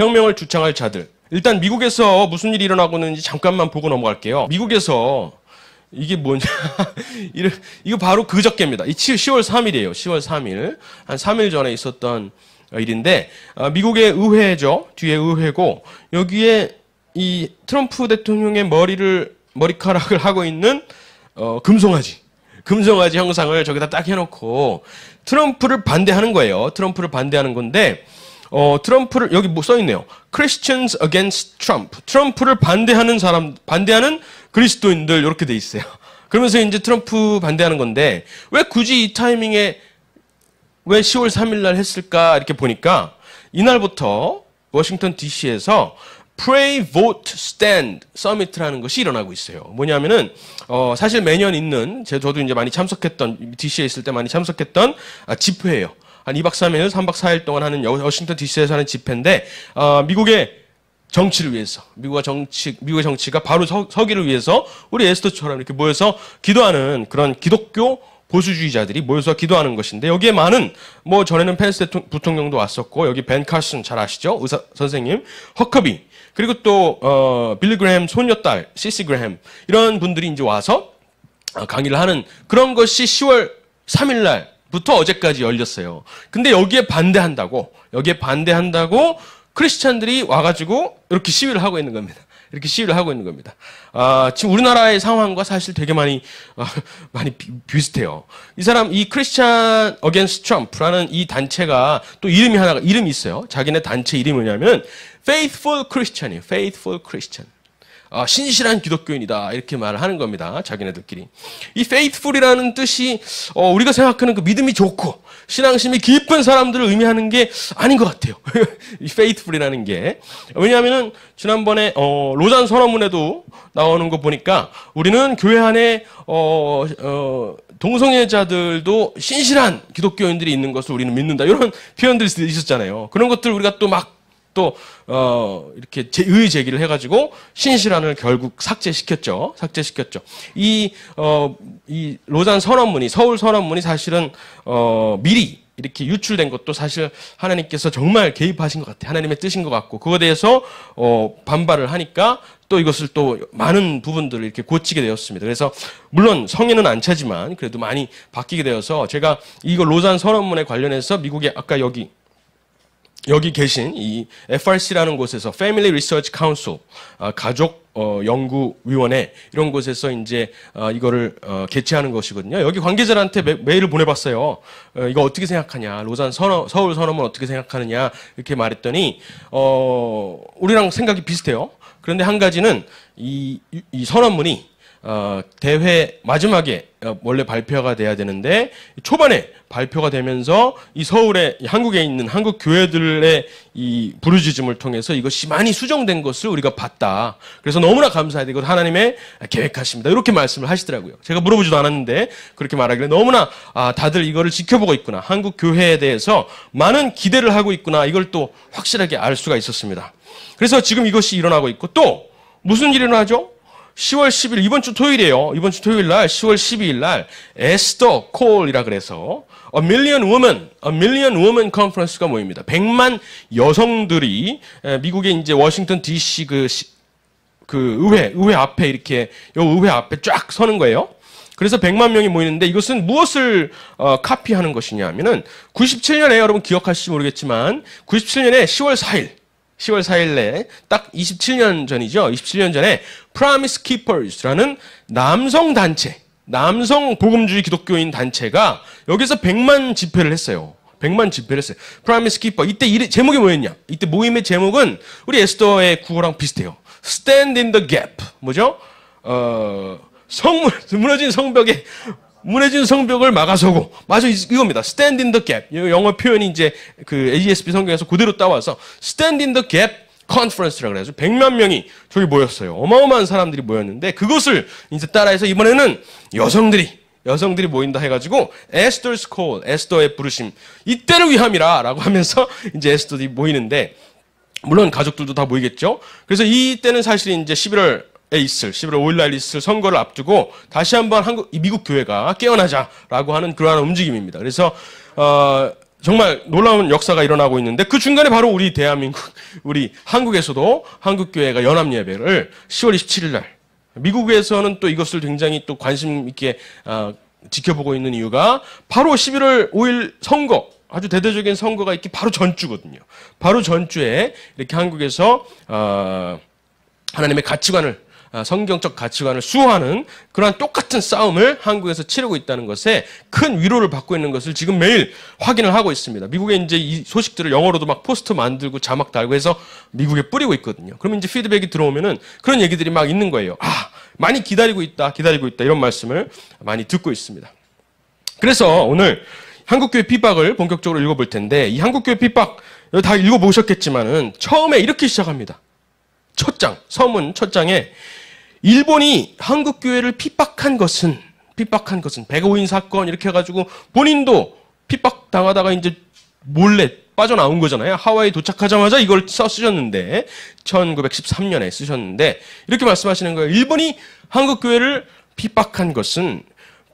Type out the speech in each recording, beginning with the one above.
혁명을 주창할 자들. 일단 미국에서 무슨 일이 일어나고 있는지 잠깐만 보고 넘어갈게요. 미국에서 이게 뭐냐. 이거 바로 그저께입니다. 10월 3일이에요. 10월 3일. 한 3일 전에 있었던 일인데, 어, 미국의 의회죠. 뒤에 의회고, 여기에 이 트럼프 대통령의 머리를, 머리카락을 하고 있는, 어, 금송아지. 금송아지 형상을 저기다 딱 해놓고, 트럼프를 반대하는 거예요. 트럼프를 반대하는 건데, 어, 트럼프를 여기 뭐 써 있네요. Christians against Trump. 트럼프를 반대하는 사람 반대하는 그리스도인들 이렇게 돼 있어요. 그러면서 이제 트럼프 반대하는 건데 왜 굳이 이 타이밍에 왜 10월 3일 날 했을까 이렇게 보니까 이날부터 워싱턴 DC에서 Pray, Vote, Stand s u m m i t 라는 것이 일어나고 있어요. 뭐냐면은 어, 사실 매년 있는 제 저도 이제 많이 참석했던 DC에 있을 때 많이 참석했던 아, 집회예요. 한 2박 3일 3박 4일 동안 하는 워싱턴 DC에서 하는 집회인데 어, 미국의 정치를 위해서 미국의 정치 미국의 정치가 바로 서, 서기를 위해서 우리 에스터처럼 이렇게 모여서 기도하는 그런 기독교 보수주의자들이 모여서 기도하는 것인데 여기에 많은 뭐 전에는 펜스 부통령도 왔었고 여기 벤카슨잘 아시죠 의사 선생님 허커비 그리고 또 어, 빌리 그램 손녀딸 시시 그램 이런 분들이 이제 와서 강의를 하는 그런 것이 10월 3일 날 부터 어제까지 열렸어요. 근데 여기에 반대한다고 여기에 반대한다고 크리스찬들이 와가지고 이렇게 시위를 하고 있는 겁니다. 이렇게 시위를 하고 있는 겁니다. 아, 지금 우리나라의 상황과 사실 되게 많이 아, 많이 비, 비슷해요. 이 사람 이 크리스찬 어게인스 트럼프라는 이 단체가 또 이름이 하나가 이름이 있어요. 자기네 단체 이름이 뭐냐면 페이스 t 크리스 l 이에요페이스 t 크리스 l 아, 신실한 기독교인이다 이렇게 말을 하는 겁니다. 자기네들끼리 이 faithful이라는 뜻이 어, 우리가 생각하는 그 믿음이 좋고 신앙심이 깊은 사람들을 의미하는 게 아닌 것 같아요. 이 faithful이라는 게 왜냐하면은 지난번에 어, 로잔 선언문에도 나오는 거 보니까 우리는 교회 안에 어, 어, 동성애자들도 신실한 기독교인들이 있는 것을 우리는 믿는다. 이런 표현들이 있었잖아요. 그런 것들 우리가 또막 또 어, 이렇게 제, 의 제기를 해가지고 신실란을 결국 삭제시켰죠. 삭제시켰죠. 이, 어, 이 로잔 선언문이 서울 선언문이 사실은 어, 미리 이렇게 유출된 것도 사실 하나님께서 정말 개입하신 것 같아요. 하나님의 뜻인 것 같고 그거에 대해서 어, 반발을 하니까 또 이것을 또 많은 부분들을 이렇게 고치게 되었습니다. 그래서 물론 성인은 안 차지만 그래도 많이 바뀌게 되어서 제가 이거 로잔 선언문에 관련해서 미국의 아까 여기 여기 계신 이 FRC라는 곳에서 Family Research Council 아, 가족 어, 연구위원회 이런 곳에서 이제 아, 이거를 어, 개최하는 것이거든요. 여기 관계자한테 메일을 보내봤어요. 어, 이거 어떻게 생각하냐, 로잔 선언, 서울 선언은 어떻게 생각하느냐 이렇게 말했더니 어, 우리랑 생각이 비슷해요. 그런데 한 가지는 이, 이 선언문이 어, 대회 마지막에 어, 원래 발표가 돼야 되는데 초반에 발표가 되면서 이 서울에 한국에 있는 한국 교회들의 이 부르짖음을 통해서 이것이 많이 수정된 것을 우리가 봤다. 그래서 너무나 감사하다. 이것 하나님의 계획하십니다. 이렇게 말씀을 하시더라고요. 제가 물어보지도 않았는데 그렇게 말하길래 너무나 아, 다들 이거를 지켜보고 있구나. 한국 교회에 대해서 많은 기대를 하고 있구나. 이걸 또 확실하게 알 수가 있었습니다. 그래서 지금 이것이 일어나고 있고 또 무슨 일이 일어나죠? 10월 10일 이번 주 토요일이에요. 이번 주 토요일 날 10월 12일 날 에스더 콜이라 그래서 A Million Women, A Million Women 컨퍼런스가 모입니다. 100만 여성들이 미국의 이제 워싱턴 DC 그, 그 의회 의회 앞에 이렇게 요 의회 앞에 쫙 서는 거예요. 그래서 100만 명이 모이는데 이것은 무엇을 어, 카피하는 것이냐 하면은 97년에 여러분 기억하실지 모르겠지만 97년에 10월 4일 10월 4일에 딱 27년 전이죠. 27년 전에 Promise Keepers라는 남성 단체, 남성 복음주의 기독교인 단체가 여기서 100만 집회를 했어요. 100만 집회를 했어요. Promise Keeper. 이때 이래, 제목이 뭐였냐? 이때 모임의 제목은 우리 에스더의 구호랑 비슷해요. Stand in the gap. 뭐죠? 어, 성 무너진 성벽에 무너진 성벽을 막아서고 마저 이겁니다. Stand in the gap. 영어 표현이 이제 그 a s b 성경에서 그대로 따와서 Stand in the gap 컨퍼런스라고 해서 100만 명이 저기 모였어요. 어마어마한 사람들이 모였는데 그것을 이제 따라해서 이번에는 여성들이 여성들이 모인다 해가지고 에스더스 콜, 에스더의 부르심 이때를 위함이라라고 하면서 이제 에스더들이 모이는데 물론 가족들도 다 모이겠죠. 그래서 이때는 사실 이제 11월 있을 11월 5일 날 있을 선거를 앞두고 다시 한번 한국 미국 교회가 깨어나자라고 하는 그러한 움직임입니다. 그래서 어, 정말 놀라운 역사가 일어나고 있는데 그 중간에 바로 우리 대한민국 우리 한국에서도 한국 교회가 연합 예배를 10월 27일 날 미국에서는 또 이것을 굉장히 또 관심 있게 어, 지켜보고 있는 이유가 바로 11월 5일 선거 아주 대대적인 선거가 있기 바로 전주거든요. 바로 전주에 이렇게 한국에서 어, 하나님의 가치관을 아, 성경적 가치관을 수호하는 그러한 똑같은 싸움을 한국에서 치르고 있다는 것에 큰 위로를 받고 있는 것을 지금 매일 확인을 하고 있습니다. 미국에 이제 이 소식들을 영어로도 막 포스트 만들고 자막 달고 해서 미국에 뿌리고 있거든요. 그러면 이제 피드백이 들어오면은 그런 얘기들이 막 있는 거예요. 아, 많이 기다리고 있다, 기다리고 있다 이런 말씀을 많이 듣고 있습니다. 그래서 오늘 한국교회 핍박을 본격적으로 읽어볼 텐데 이 한국교회 핍박 다 읽어보셨겠지만은 처음에 이렇게 시작합니다. 첫 장, 서문 첫 장에 일본이 한국 교회를 핍박한 것은 핍박한 것은 백오인 사건 이렇게 해가지고 본인도 핍박 당하다가 이제 몰래 빠져나온 거잖아요. 하와이 도착하자마자 이걸 쓰셨는데 1913년에 쓰셨는데 이렇게 말씀하시는 거예요. 일본이 한국 교회를 핍박한 것은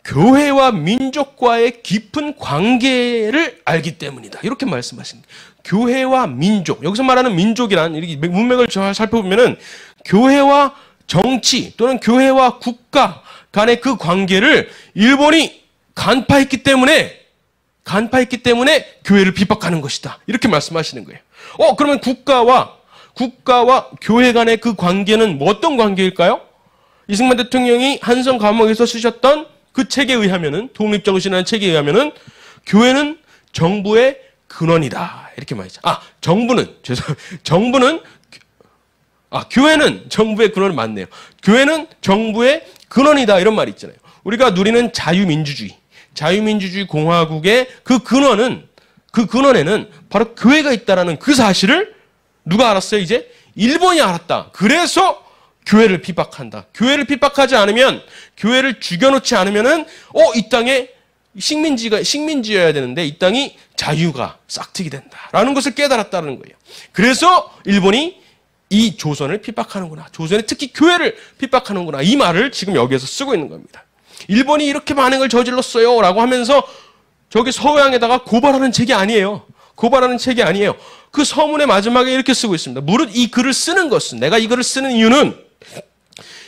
교회와 민족과의 깊은 관계를 알기 때문이다. 이렇게 말씀하신 교회와 민족. 여기서 말하는 민족이란 이렇게 문맥을 잘 살펴보면은 교회와 정치 또는 교회와 국가 간의 그 관계를 일본이 간파했기 때문에 간파했기 때문에 교회를 비박하는 것이다. 이렇게 말씀하시는 거예요. 어, 그러면 국가와 국가와 교회 간의 그 관계는 뭐 어떤 관계일까요? 이승만 대통령이 한성 감옥에서 쓰셨던 그 책에 의하면은 독립정신이라는 책에 의하면은 교회는 정부의 근원이다. 이렇게 말이죠. 아, 정부는 죄송. 정부는 아, 교회는 정부의 근원이 맞네요. 교회는 정부의 근원이다. 이런 말이 있잖아요. 우리가 누리는 자유민주주의, 자유민주주의 공화국의 그 근원은, 그 근원에는 바로 교회가 있다라는 그 사실을 누가 알았어요? 이제 일본이 알았다. 그래서 교회를 핍박한다. 교회를 핍박하지 않으면, 교회를 죽여놓지 않으면은, 어, 이 땅에 식민지가, 식민지여야 되는데, 이 땅이 자유가 싹트게 된다. 라는 것을 깨달았다는 거예요. 그래서 일본이 이 조선을 핍박하는구나. 조선의 특히 교회를 핍박하는구나. 이 말을 지금 여기에서 쓰고 있는 겁니다. 일본이 이렇게 반응을 저질렀어요. 라고 하면서 저기 서양에다가 고발하는 책이 아니에요. 고발하는 책이 아니에요. 그 서문의 마지막에 이렇게 쓰고 있습니다. 무릇 이 글을 쓰는 것은, 내가 이 글을 쓰는 이유는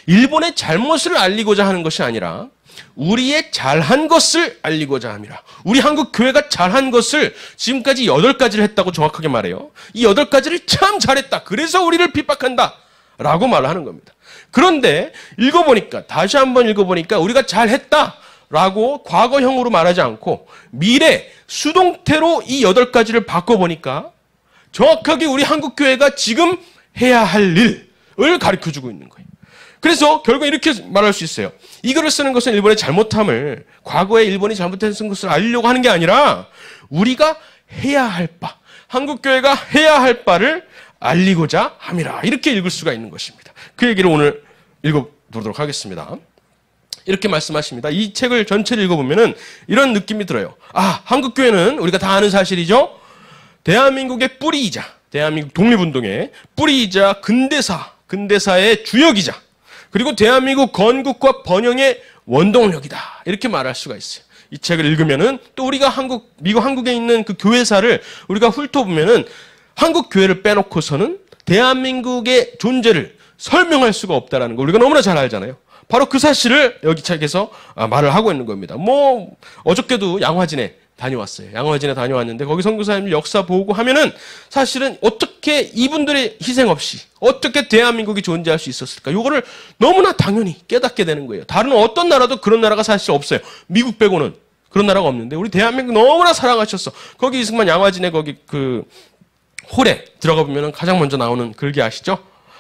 일본의 잘못을 알리고자 하는 것이 아니라 우리의 잘한 것을 알리고자 합니다. 우리 한국 교회가 잘한 것을 지금까지 여덟 가지를 했다고 정확하게 말해요. 이 여덟 가지를 참 잘했다. 그래서 우리를 핍박한다. 라고 말을 하는 겁니다. 그런데 읽어보니까, 다시 한번 읽어보니까 우리가 잘했다. 라고 과거형으로 말하지 않고 미래, 수동태로 이 여덟 가지를 바꿔보니까 정확하게 우리 한국교회가 지금 해야 할 일을 가르쳐 주고 있는 거예요. 그래서 결국 이렇게 말할 수 있어요. 이 글을 쓰는 것은 일본의 잘못함을 과거에 일본이 잘못했던 것을 알려고 하는 게 아니라 우리가 해야 할 바, 한국 교회가 해야 할 바를 알리고자 함이라 이렇게 읽을 수가 있는 것입니다. 그 얘기를 오늘 읽어보도록 하겠습니다. 이렇게 말씀하십니다. 이 책을 전체를 읽어보면은 이런 느낌이 들어요. 아, 한국교회는 우리가 다 아는 사실이죠? 대한민국의 뿌리이자, 대한민국 독립운동의 뿌리이자 근대사, 근대사의 주역이자, 그리고 대한민국 건국과 번영의 원동력이다. 이렇게 말할 수가 있어요. 이 책을 읽으면은 또 우리가 한국 미국 한국에 있는 그 교회사를 우리가 훑어보면은 한국 교회를 빼놓고서는 대한민국의 존재를 설명할 수가 없다라는 걸 우리가 너무나 잘 알잖아요. 바로 그 사실을 여기 책에서 아, 말을 하고 있는 겁니다. 뭐 어저께도 양화진에 다녀왔어요. 양화진에 다녀왔는데 거기 선교사님 역사 보고 하면은 사실은 어떻게 이분들의 희생 없이 어떻게 대한민국이 존재할 수 있었을까? 요거를 너무나 당연히 깨닫게 되는 거예요. 다른 어떤 나라도 그런 나라가 사실 없어요. 미국 빼고는 그런 나라가 없는데 우리 대한민국 너무나 사랑하셨어. 거기 이승만 양화진에 거기 그 홀에 들어가 보면은 가장 먼저 나오는 글귀 아시죠?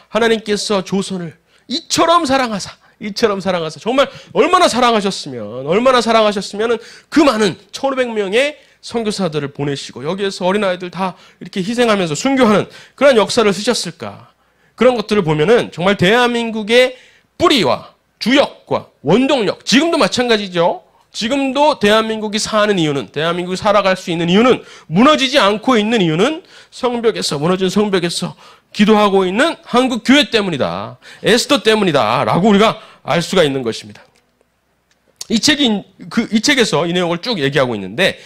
하나님께서 조선을 이처럼 사랑하사 이처럼 사랑하사 정말 얼마나 사랑하셨으면 얼마나 사랑하셨으면 그 많은 1500명의 선교사들을 보내시고 여기에서 어린아이들 다 이렇게 희생하면서 순교하는 그런 역사를 쓰셨을까 그런 것들을 보면은 정말 대한민국의 뿌리와 주역과 원동력 지금도 마찬가지죠 지금도 대한민국이 사는 이유는 대한민국이 살아갈 수 있는 이유는 무너지지 않고 있는 이유는 성벽에서 무너진 성벽에서 기도하고 있는 한국 교회 때문이다. 에스더 때문이다. 라고 우리가 알 수가 있는 것입니다. 이 책이, 그, 이 책에서 이 내용을 쭉 얘기하고 있는데,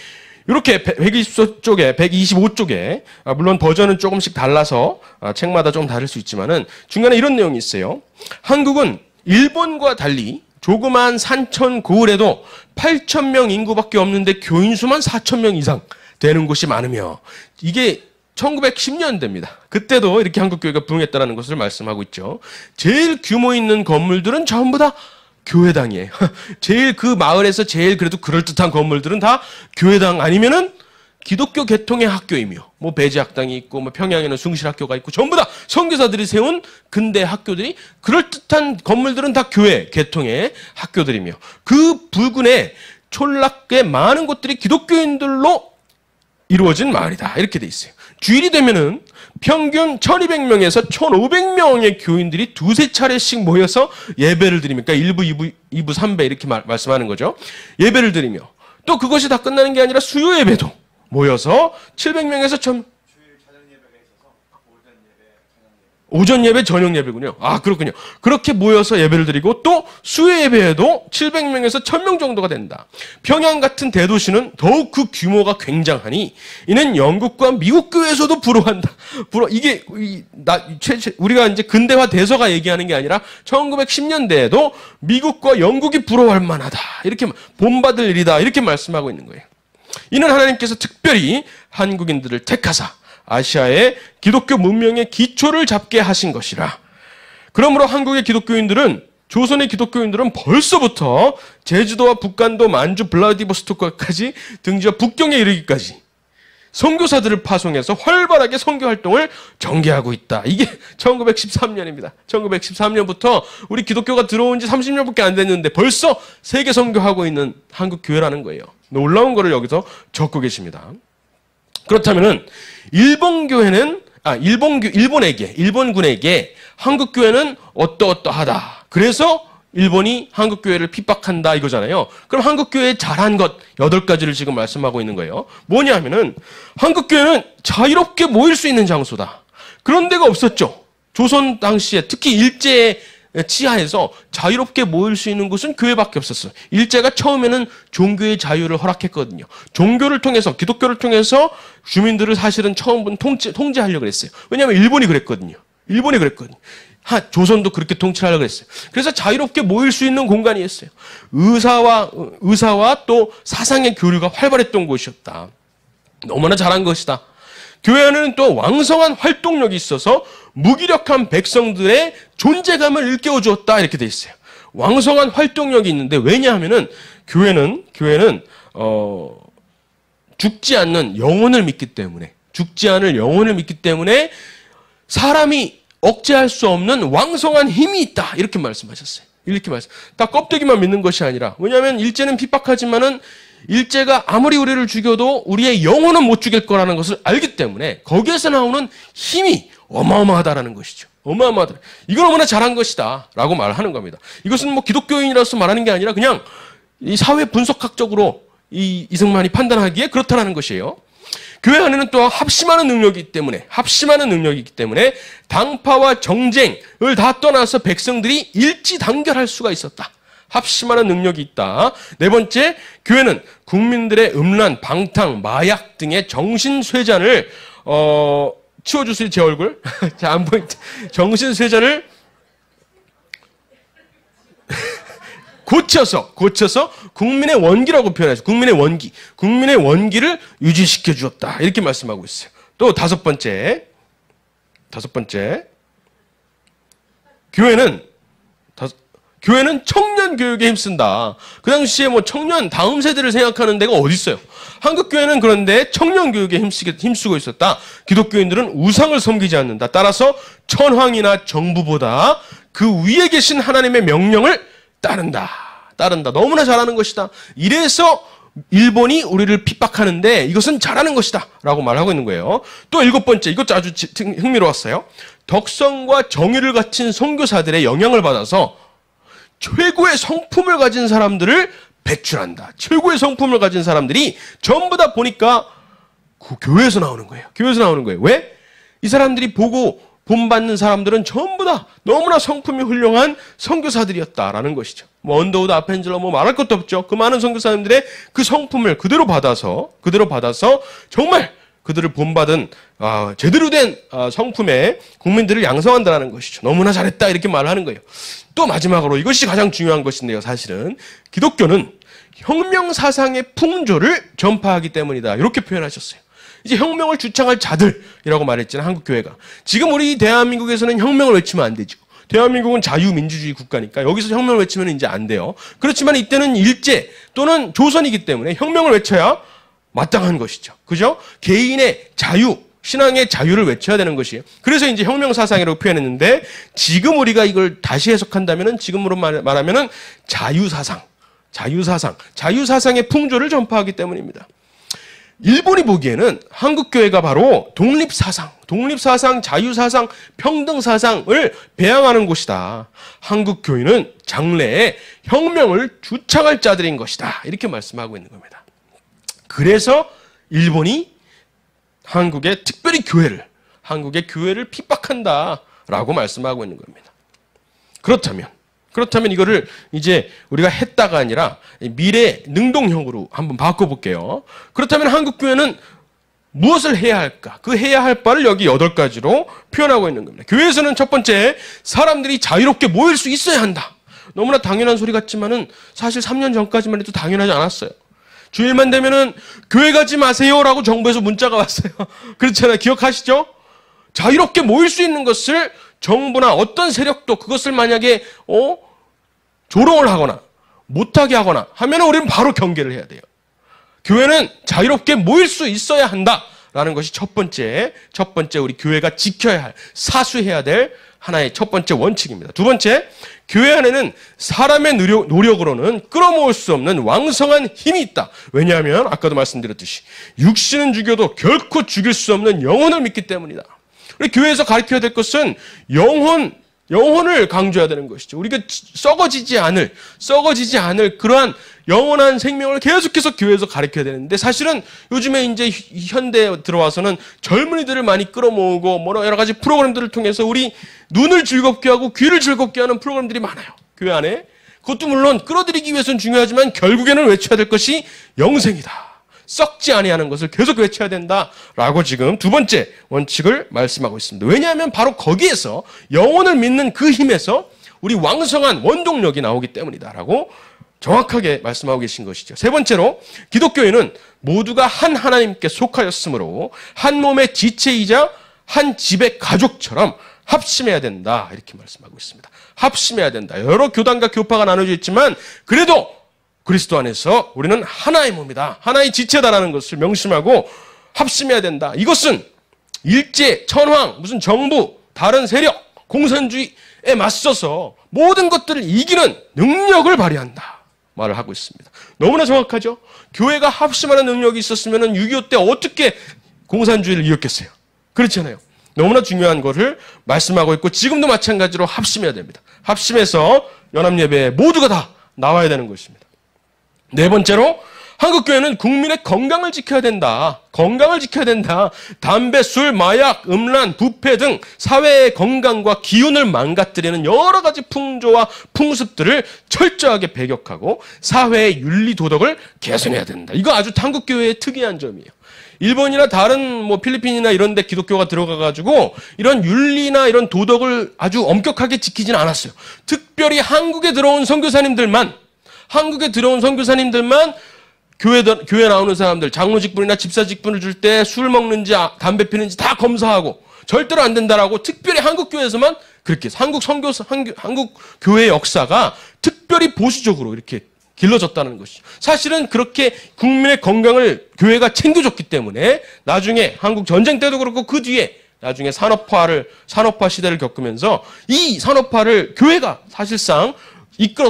이렇게 124쪽에, 125쪽에, 아, 물론 버전은 조금씩 달라서 아, 책마다 좀 다를 수 있지만은 중간에 이런 내용이 있어요. 한국은 일본과 달리 조그만 산천 고을에도 8 0명 인구밖에 없는데 교인 수만 4 0명 이상 되는 곳이 많으며 이게 1910년대입니다. 그때도 이렇게 한국 교회가 부흥했다는 것을 말씀하고 있죠. 제일 규모 있는 건물들은 전부 다 교회당이에요. 제일 그 마을에서 제일 그래도 그럴듯한 건물들은 다 교회당 아니면은 기독교 계통의 학교이며 뭐 배제학당이 있고 뭐 평양에는 숭실학교가 있고 전부 다 선교사들이 세운 근대 학교들이 그럴듯한 건물들은 다 교회 계통의 학교들이며 그 부근에 촌락의 많은 곳들이 기독교인들로 이루어진 마을이다 이렇게 돼 있어요. 주일이 되면은 평균 1200명에서 1500명의 교인들이 두세 차례씩 모여서 예배를 드립니까 그러니까 1부, 2부, 2부, 3배 이렇게 말, 말씀하는 거죠. 예배를 드리며 또 그것이 다 끝나는 게 아니라 수요 예배도 모여서 700명에서 오전 예배, 저녁 예배군요. 아, 그렇군요. 그렇게 모여서 예배를 드리고 또 수요 예배에도 700명에서 1000명 정도가 된다. 평양 같은 대도시는 더욱 그 규모가 굉장하니 이는 영국과 미국 교회에서도 부러워한다 불허 이게 이, 나 최, 우리가 이제 근대화 대서가 얘기하는 게 아니라 1910년대에도 미국과 영국이 부러워할 만하다. 이렇게 본받을 일이다. 이렇게 말씀하고 있는 거예요. 이는 하나님께서 특별히 한국인들을 택하사 아시아의 기독교 문명의 기초를 잡게 하신 것이라. 그러므로 한국의 기독교인들은 조선의 기독교인들은 벌써부터 제주도와 북간도, 만주, 블라디보스토크까지 등지와 북경에 이르기까지 선교사들을 파송해서 활발하게 선교 활동을 전개하고 있다. 이게 1913년입니다. 1913년부터 우리 기독교가 들어온 지 30년밖에 안 됐는데 벌써 세계 선교하고 있는 한국 교회라는 거예요. 놀라운 거를 여기서 적고 계십니다. 그렇다면은 일본 교회는 아 일본 일본에게 일본군에게 한국 교회는 어떠어떠하다. 그래서 일본이 한국 교회를 핍박한다 이거잖아요. 그럼 한국 교회 잘한 것 여덟 가지를 지금 말씀하고 있는 거예요. 뭐냐면은 하 한국 교회는 자유롭게 모일 수 있는 장소다. 그런 데가 없었죠. 조선 당시에 특히 일제의 지하에서 자유롭게 모일 수 있는 곳은 교회밖에 없었어요. 일제가 처음에는 종교의 자유를 허락했거든요. 종교를 통해서 기독교를 통해서 주민들을 사실은 처음은 통치, 통제하려고 그랬어요. 왜냐하면 일본이 그랬거든요. 일본이 그랬거든요. 하, 조선도 그렇게 통치하려고 그랬어요. 그래서 자유롭게 모일 수 있는 공간이었어요. 의사와, 의사와 또 사상의 교류가 활발했던 곳이었다. 너무나 잘한 것이다. 교회 안에는 또 왕성한 활동력이 있어서 무기력한 백성들의 존재감을 일깨워 주었다 이렇게 돼 있어요. 왕성한 활동력이 있는데 왜냐하면은 교회는 교회는 어 죽지 않는 영혼을 믿기 때문에 죽지 않을 영혼을 믿기 때문에 사람이 억제할 수 없는 왕성한 힘이 있다 이렇게 말씀하셨어요. 이렇게 말씀. 다 껍데기만 믿는 것이 아니라 왜냐하면 일제는 핍박하지만은 일제가 아무리 우리를 죽여도 우리의 영혼은 못 죽일 거라는 것을 알기 때문에 거기에서 나오는 힘이 어마어마하다라는 것이죠. 어마어마하다. 이걸 너무나 잘한 것이다. 라고 말하는 겁니다. 이것은 뭐 기독교인이라서 말하는 게 아니라 그냥 이 사회 분석학적으로 이 이승만이 판단하기에 그렇다라는 것이에요. 교회 안에는 또 합심하는 능력이기 때문에 합심하는 능력이기 때문에 당파와 정쟁을 다 떠나서 백성들이 일치단결할 수가 있었다. 합심하는 능력이 있다. 네 번째, 교회는 국민들의 음란, 방탕, 마약 등의 정신 쇠잔을 어, 치워주세요 제 얼굴. 자안 보인 정신 쇠잔을 고쳐서 고쳐서 국민의 원기라고 표현해서 국민의 원기, 국민의 원기를 유지시켜 주었다 이렇게 말씀하고 있어요. 또 다섯 번째, 다섯 번째 교회는 교회는 청년 교육에 힘쓴다. 그 당시에 뭐 청년 다음 세대를 생각하는 데가 어디 있어요? 한국 교회는 그런데 청년 교육에 힘쓰고 있었다. 기독교인들은 우상을 섬기지 않는다. 따라서 천황이나 정부보다 그 위에 계신 하나님의 명령을 따른다. 따른다. 너무나 잘하는 것이다. 이래서 일본이 우리를 핍박하는데 이것은 잘하는 것이다. 라고 말하고 있는 거예요. 또 일곱 번째, 이것도 아주 흥미로웠어요. 덕성과 정의를 갖춘 선교사들의 영향을 받아서 최고의 성품을 가진 사람들을 배출한다. 최고의 성품을 가진 사람들이 전부 다 보니까 그 교회에서 나오는 거예요. 교회에서 나오는 거예요. 왜? 이 사람들이 보고 본받는 사람들은 전부 다 너무나 성품이 훌륭한 선교사들이었다라는 것이죠. 뭐 언더우드, 아펜젤러 뭐 말할 것도 없죠. 그 많은 선교사님들의 그 성품을 그대로 받아서 그대로 받아서 정말 그들을 본받은 어, 제대로 된 어, 성품의 국민들을 양성한다는 것이죠. 너무나 잘했다 이렇게 말을 하는 거예요. 또 마지막으로 이것이 가장 중요한 것인데요. 사실은 기독교는 혁명 사상의 풍조를 전파하기 때문이다. 이렇게 표현하셨어요. 이제 혁명을 주창할 자들이라고 말했지만 한국 교회가 지금 우리 대한민국에서는 혁명을 외치면 안 되죠. 대한민국은 자유민주주의 국가니까 여기서 혁명을 외치면 이제 안 돼요. 그렇지만 이때는 일제 또는 조선이기 때문에 혁명을 외쳐야 마땅한 것이죠. 그죠? 개인의 자유, 신앙의 자유를 외쳐야 되는 것이에요. 그래서 이제 혁명 사상이라고 표현했는데 지금 우리가 이걸 다시 해석한다면 지금으로 말하면 자유 사상, 자유 사상, 자유 사상의 풍조를 전파하기 때문입니다. 일본이 보기에는 한국 교회가 바로 독립 사상, 독립 사상, 자유 사상, 평등 사상을 배양하는 곳이다. 한국 교회는 장래에 혁명을 주창할 자들인 것이다. 이렇게 말씀하고 있는 겁니다. 그래서 일본이 한국의 특별히 교회를 한국의 교회를 핍박한다라고 말씀하고 있는 겁니다. 그렇다면 그렇다면 이거를 이제 우리가 했다가 아니라 미래 능동형으로 한번 바꿔볼게요. 그렇다면 한국 교회는 무엇을 해야 할까? 그 해야 할 바를 여기 여덟 가지로 표현하고 있는 겁니다. 교회에서는 첫 번째 사람들이 자유롭게 모일 수 있어야 한다. 너무나 당연한 소리 같지만은 사실 3년 전까지만 해도 당연하지 않았어요. 주일만 되면은 교회 가지 마세요라고 정부에서 문자가 왔어요. 그렇잖아요. 기억하시죠? 자유롭게 모일 수 있는 것을 정부나 어떤 세력도 그것을 만약에 어 조롱을 하거나 못하게 하거나 하면은 우리는 바로 경계를 해야 돼요. 교회는 자유롭게 모일 수 있어야 한다라는 것이 첫 번째 첫 번째 우리 교회가 지켜야 할 사수해야 될 하나의 첫 번째 원칙입니다. 두 번째, 교회 안에는 사람의 노력, 으로는 끌어모을 수 없는 왕성한 힘이 있다. 왜냐하면 아까도 말씀드렸듯이 육신은 죽여도 결코 죽일 수 없는 영혼을 믿기 때문이다. 우리 교회에서 가르쳐야 될 것은 영혼 영혼을 강조해야 되는 것이죠. 우리가 썩어지지 않을, 썩어지지 않을 그러한 영원한 생명을 계속해서 교회에서 가르쳐야 되는데 사실은 요즘에 이제 현대에 들어와서는 젊은이들을 많이 끌어모으고 뭐 여러 가지 프로그램들을 통해서 우리 눈을 즐겁게 하고 귀를 즐겁게 하는 프로그램들이 많아요. 교회 안에. 그것도 물론 끌어들이기 위해서는 중요하지만 결국에는 외쳐야 될 것이 영생이다. 썩지 아니하는 것을 계속 외쳐야 된다라고 지금 두 번째 원칙을 말씀하고 있습니다. 왜냐하면 바로 거기에서 영혼을 믿는 그 힘에서 우리 왕성한 원동력이 나오기 때문이다라고 정확하게 말씀하고 계신 것이죠. 세 번째로 기독교인은 모두가 한 하나님께 속하였으므로 한 몸의 지체이자 한 집의 가족처럼 합심해야 된다. 이렇게 말씀하고 있습니다. 합심해야 된다. 여러 교단과 교파가 나눠져 있지만 그래도 그리스도 안에서 우리는 하나의 몸이다. 하나의 지체다라는 것을 명심하고 합심해야 된다. 이것은 일제, 천황, 무슨 정부, 다른 세력, 공산주의에 맞서서 모든 것들을 이기는 능력을 발휘한다. 말을 하고 있습니다. 너무나 정확하죠? 교회가 합심하는 능력이 있었으면 6.25 때 어떻게 공산주의를 이겼겠어요? 그렇잖아요. 너무나 중요한 것을 말씀하고 있고 지금도 마찬가지로 합심해야 됩니다. 합심해서 연합예배 모두가 다 나와야 되는 것입니다. 네 번째로 한국 교회는 국민의 건강을 지켜야 된다. 건강을 지켜야 된다. 담배, 술, 마약, 음란, 부패 등 사회의 건강과 기운을 망가뜨리는 여러 가지 풍조와 풍습들을 철저하게 배격하고 사회의 윤리 도덕을 개선해야 된다. 이거 아주 한국 교회의 특이한 점이에요. 일본이나 다른 뭐 필리핀이나 이런 데 기독교가 들어가 가지고 이런 윤리나 이런 도덕을 아주 엄격하게 지키진 않았어요. 특별히 한국에 들어온 선교사님들만 한국에 들어온 선교사님들만 교회, 교회 나오는 사람들 장로 직분이나 집사 직분을 줄 때 술 먹는지 아, 담배 피는지 다 검사하고 절대로 안 된다라고 특별히 한국 교회에서만 그렇게 한국 선교 한국, 한국 교회 역사가 특별히 보수적으로 이렇게 길러졌다는 것이 사실은 그렇게 국민의 건강을 교회가 챙겨줬기 때문에 나중에 한국 전쟁 때도 그렇고 그 뒤에 나중에 산업화를 산업화 시대를 겪으면서 이 산업화를 교회가 사실상 이끌어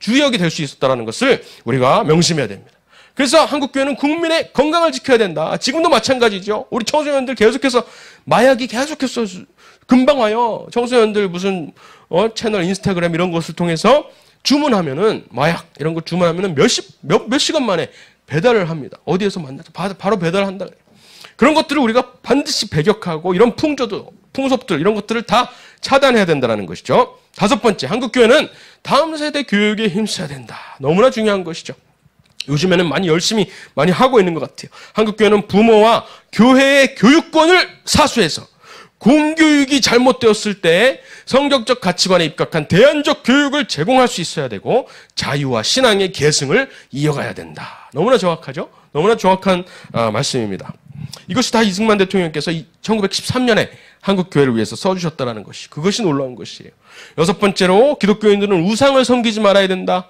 주역이 될 수 있었다라는 것을 우리가 명심해야 됩니다. 그래서 한국 교회는 국민의 건강을 지켜야 된다. 지금도 마찬가지죠. 우리 청소년들 계속해서 마약이 계속해서 금방 와요. 청소년들 무슨 어, 채널 인스타그램 이런 것을 통해서 주문하면은 마약 이런 거 주문하면은 몇십 몇몇 시간 만에 배달을 합니다. 어디에서 만나서 바로 배달한다 을그런 것들을 우리가 반드시 배격하고 이런 풍조도 풍속들 이런 것들을 다 차단해야 된다는 것이죠. 다섯 번째, 한국 교회는 다음 세대 교육에 힘써야 된다. 너무나 중요한 것이죠. 요즘에는 많이 열심히 많이 하고 있는 것 같아요. 한국교회는 부모와 교회의 교육권을 사수해서 공교육이 잘못되었을 때 성격적 가치관에 입각한 대안적 교육을 제공할 수 있어야 되고 자유와 신앙의 계승을 이어가야 된다. 너무나 정확하죠? 너무나 정확한 아, 말씀입니다. 이것이 다 이승만 대통령께서 1913년에 한국 교회를 위해서 써주셨다는 것이 그것이 놀라운 것이에요. 여섯 번째로 기독교인들은 우상을 섬기지 말아야 된다.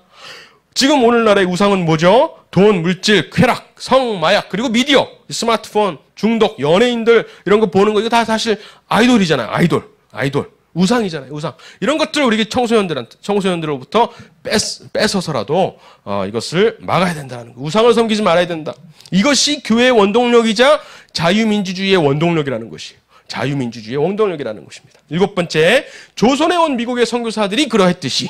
지금 오늘날의 우상은 뭐죠? 돈, 물질, 쾌락, 성, 마약, 그리고 미디어, 스마트폰, 중독, 연예인들 이런 거 보는 거 이거 다 사실 아이돌이잖아요. 아이돌, 아이돌. 우상이잖아요, 우상. 이런 것들을 우리 청소년들한테, 청소년들로부터 뺏, 뺏어서라도, 어, 이것을 막아야 된다는 거. 우상을 섬기지 말아야 된다. 이것이 교회의 원동력이자 자유민주주의의 원동력이라는 것이에요. 자유민주주의의 원동력이라는 것입니다. 일곱 번째, 조선에 온 미국의 선교사들이 그러했듯이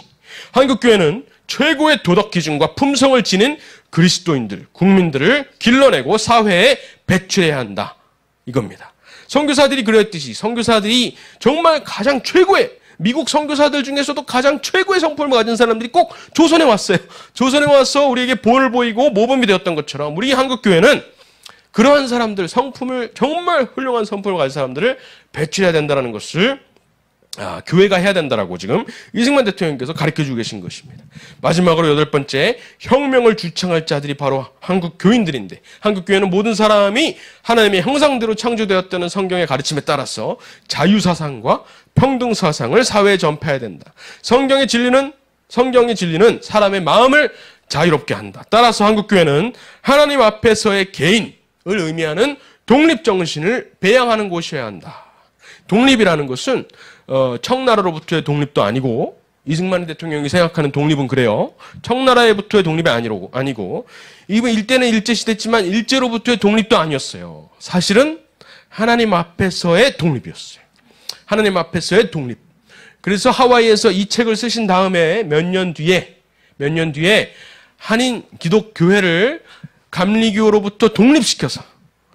한국교회는 최고의 도덕 기준과 품성을 지닌 그리스도인들, 국민들을 길러내고 사회에 배출해야 한다. 이겁니다. 선교사들이 그랬듯이 선교사들이 정말 가장 최고의 미국 선교사들 중에서도 가장 최고의 성품을 가진 사람들이 꼭 조선에 왔어요. 조선에 와서 우리에게 보을 보이고 모범이 되었던 것처럼 우리 한국 교회는 그러한 사람들 성품을 정말 훌륭한 성품을 가진 사람들을 배출해야 된다는 것을 아, 교회가 해야 된다라고 지금 이승만 대통령께서 가르쳐 주고 계신 것입니다. 마지막으로 여덟 번째, 혁명을 주창할 자들이 바로 한국 교인들인데, 한국 교회는 모든 사람이 하나님의 형상대로 창조되었다는 성경의 가르침에 따라서 자유사상과 평등사상을 사회에 전파해야 된다. 성경의 진리는, 성경의 진리는 사람의 마음을 자유롭게 한다. 따라서 한국 교회는 하나님 앞에서의 개인을 의미하는 독립정신을 배양하는 곳이어야 한다. 독립이라는 것은 어, 청나라로부터의 독립도 아니고 이승만 대통령이 생각하는 독립은 그래요. 청나라에부터의 독립이 아니고, 아니고, 이번 일제는 일제시대지만 일제로부터의 독립도 아니었어요. 사실은 하나님 앞에서의 독립이었어요. 하나님 앞에서의 독립. 그래서 하와이에서 이 책을 쓰신 다음에 몇 년 뒤에, 몇 년 뒤에 한인 기독교회를 감리교로부터 독립시켜서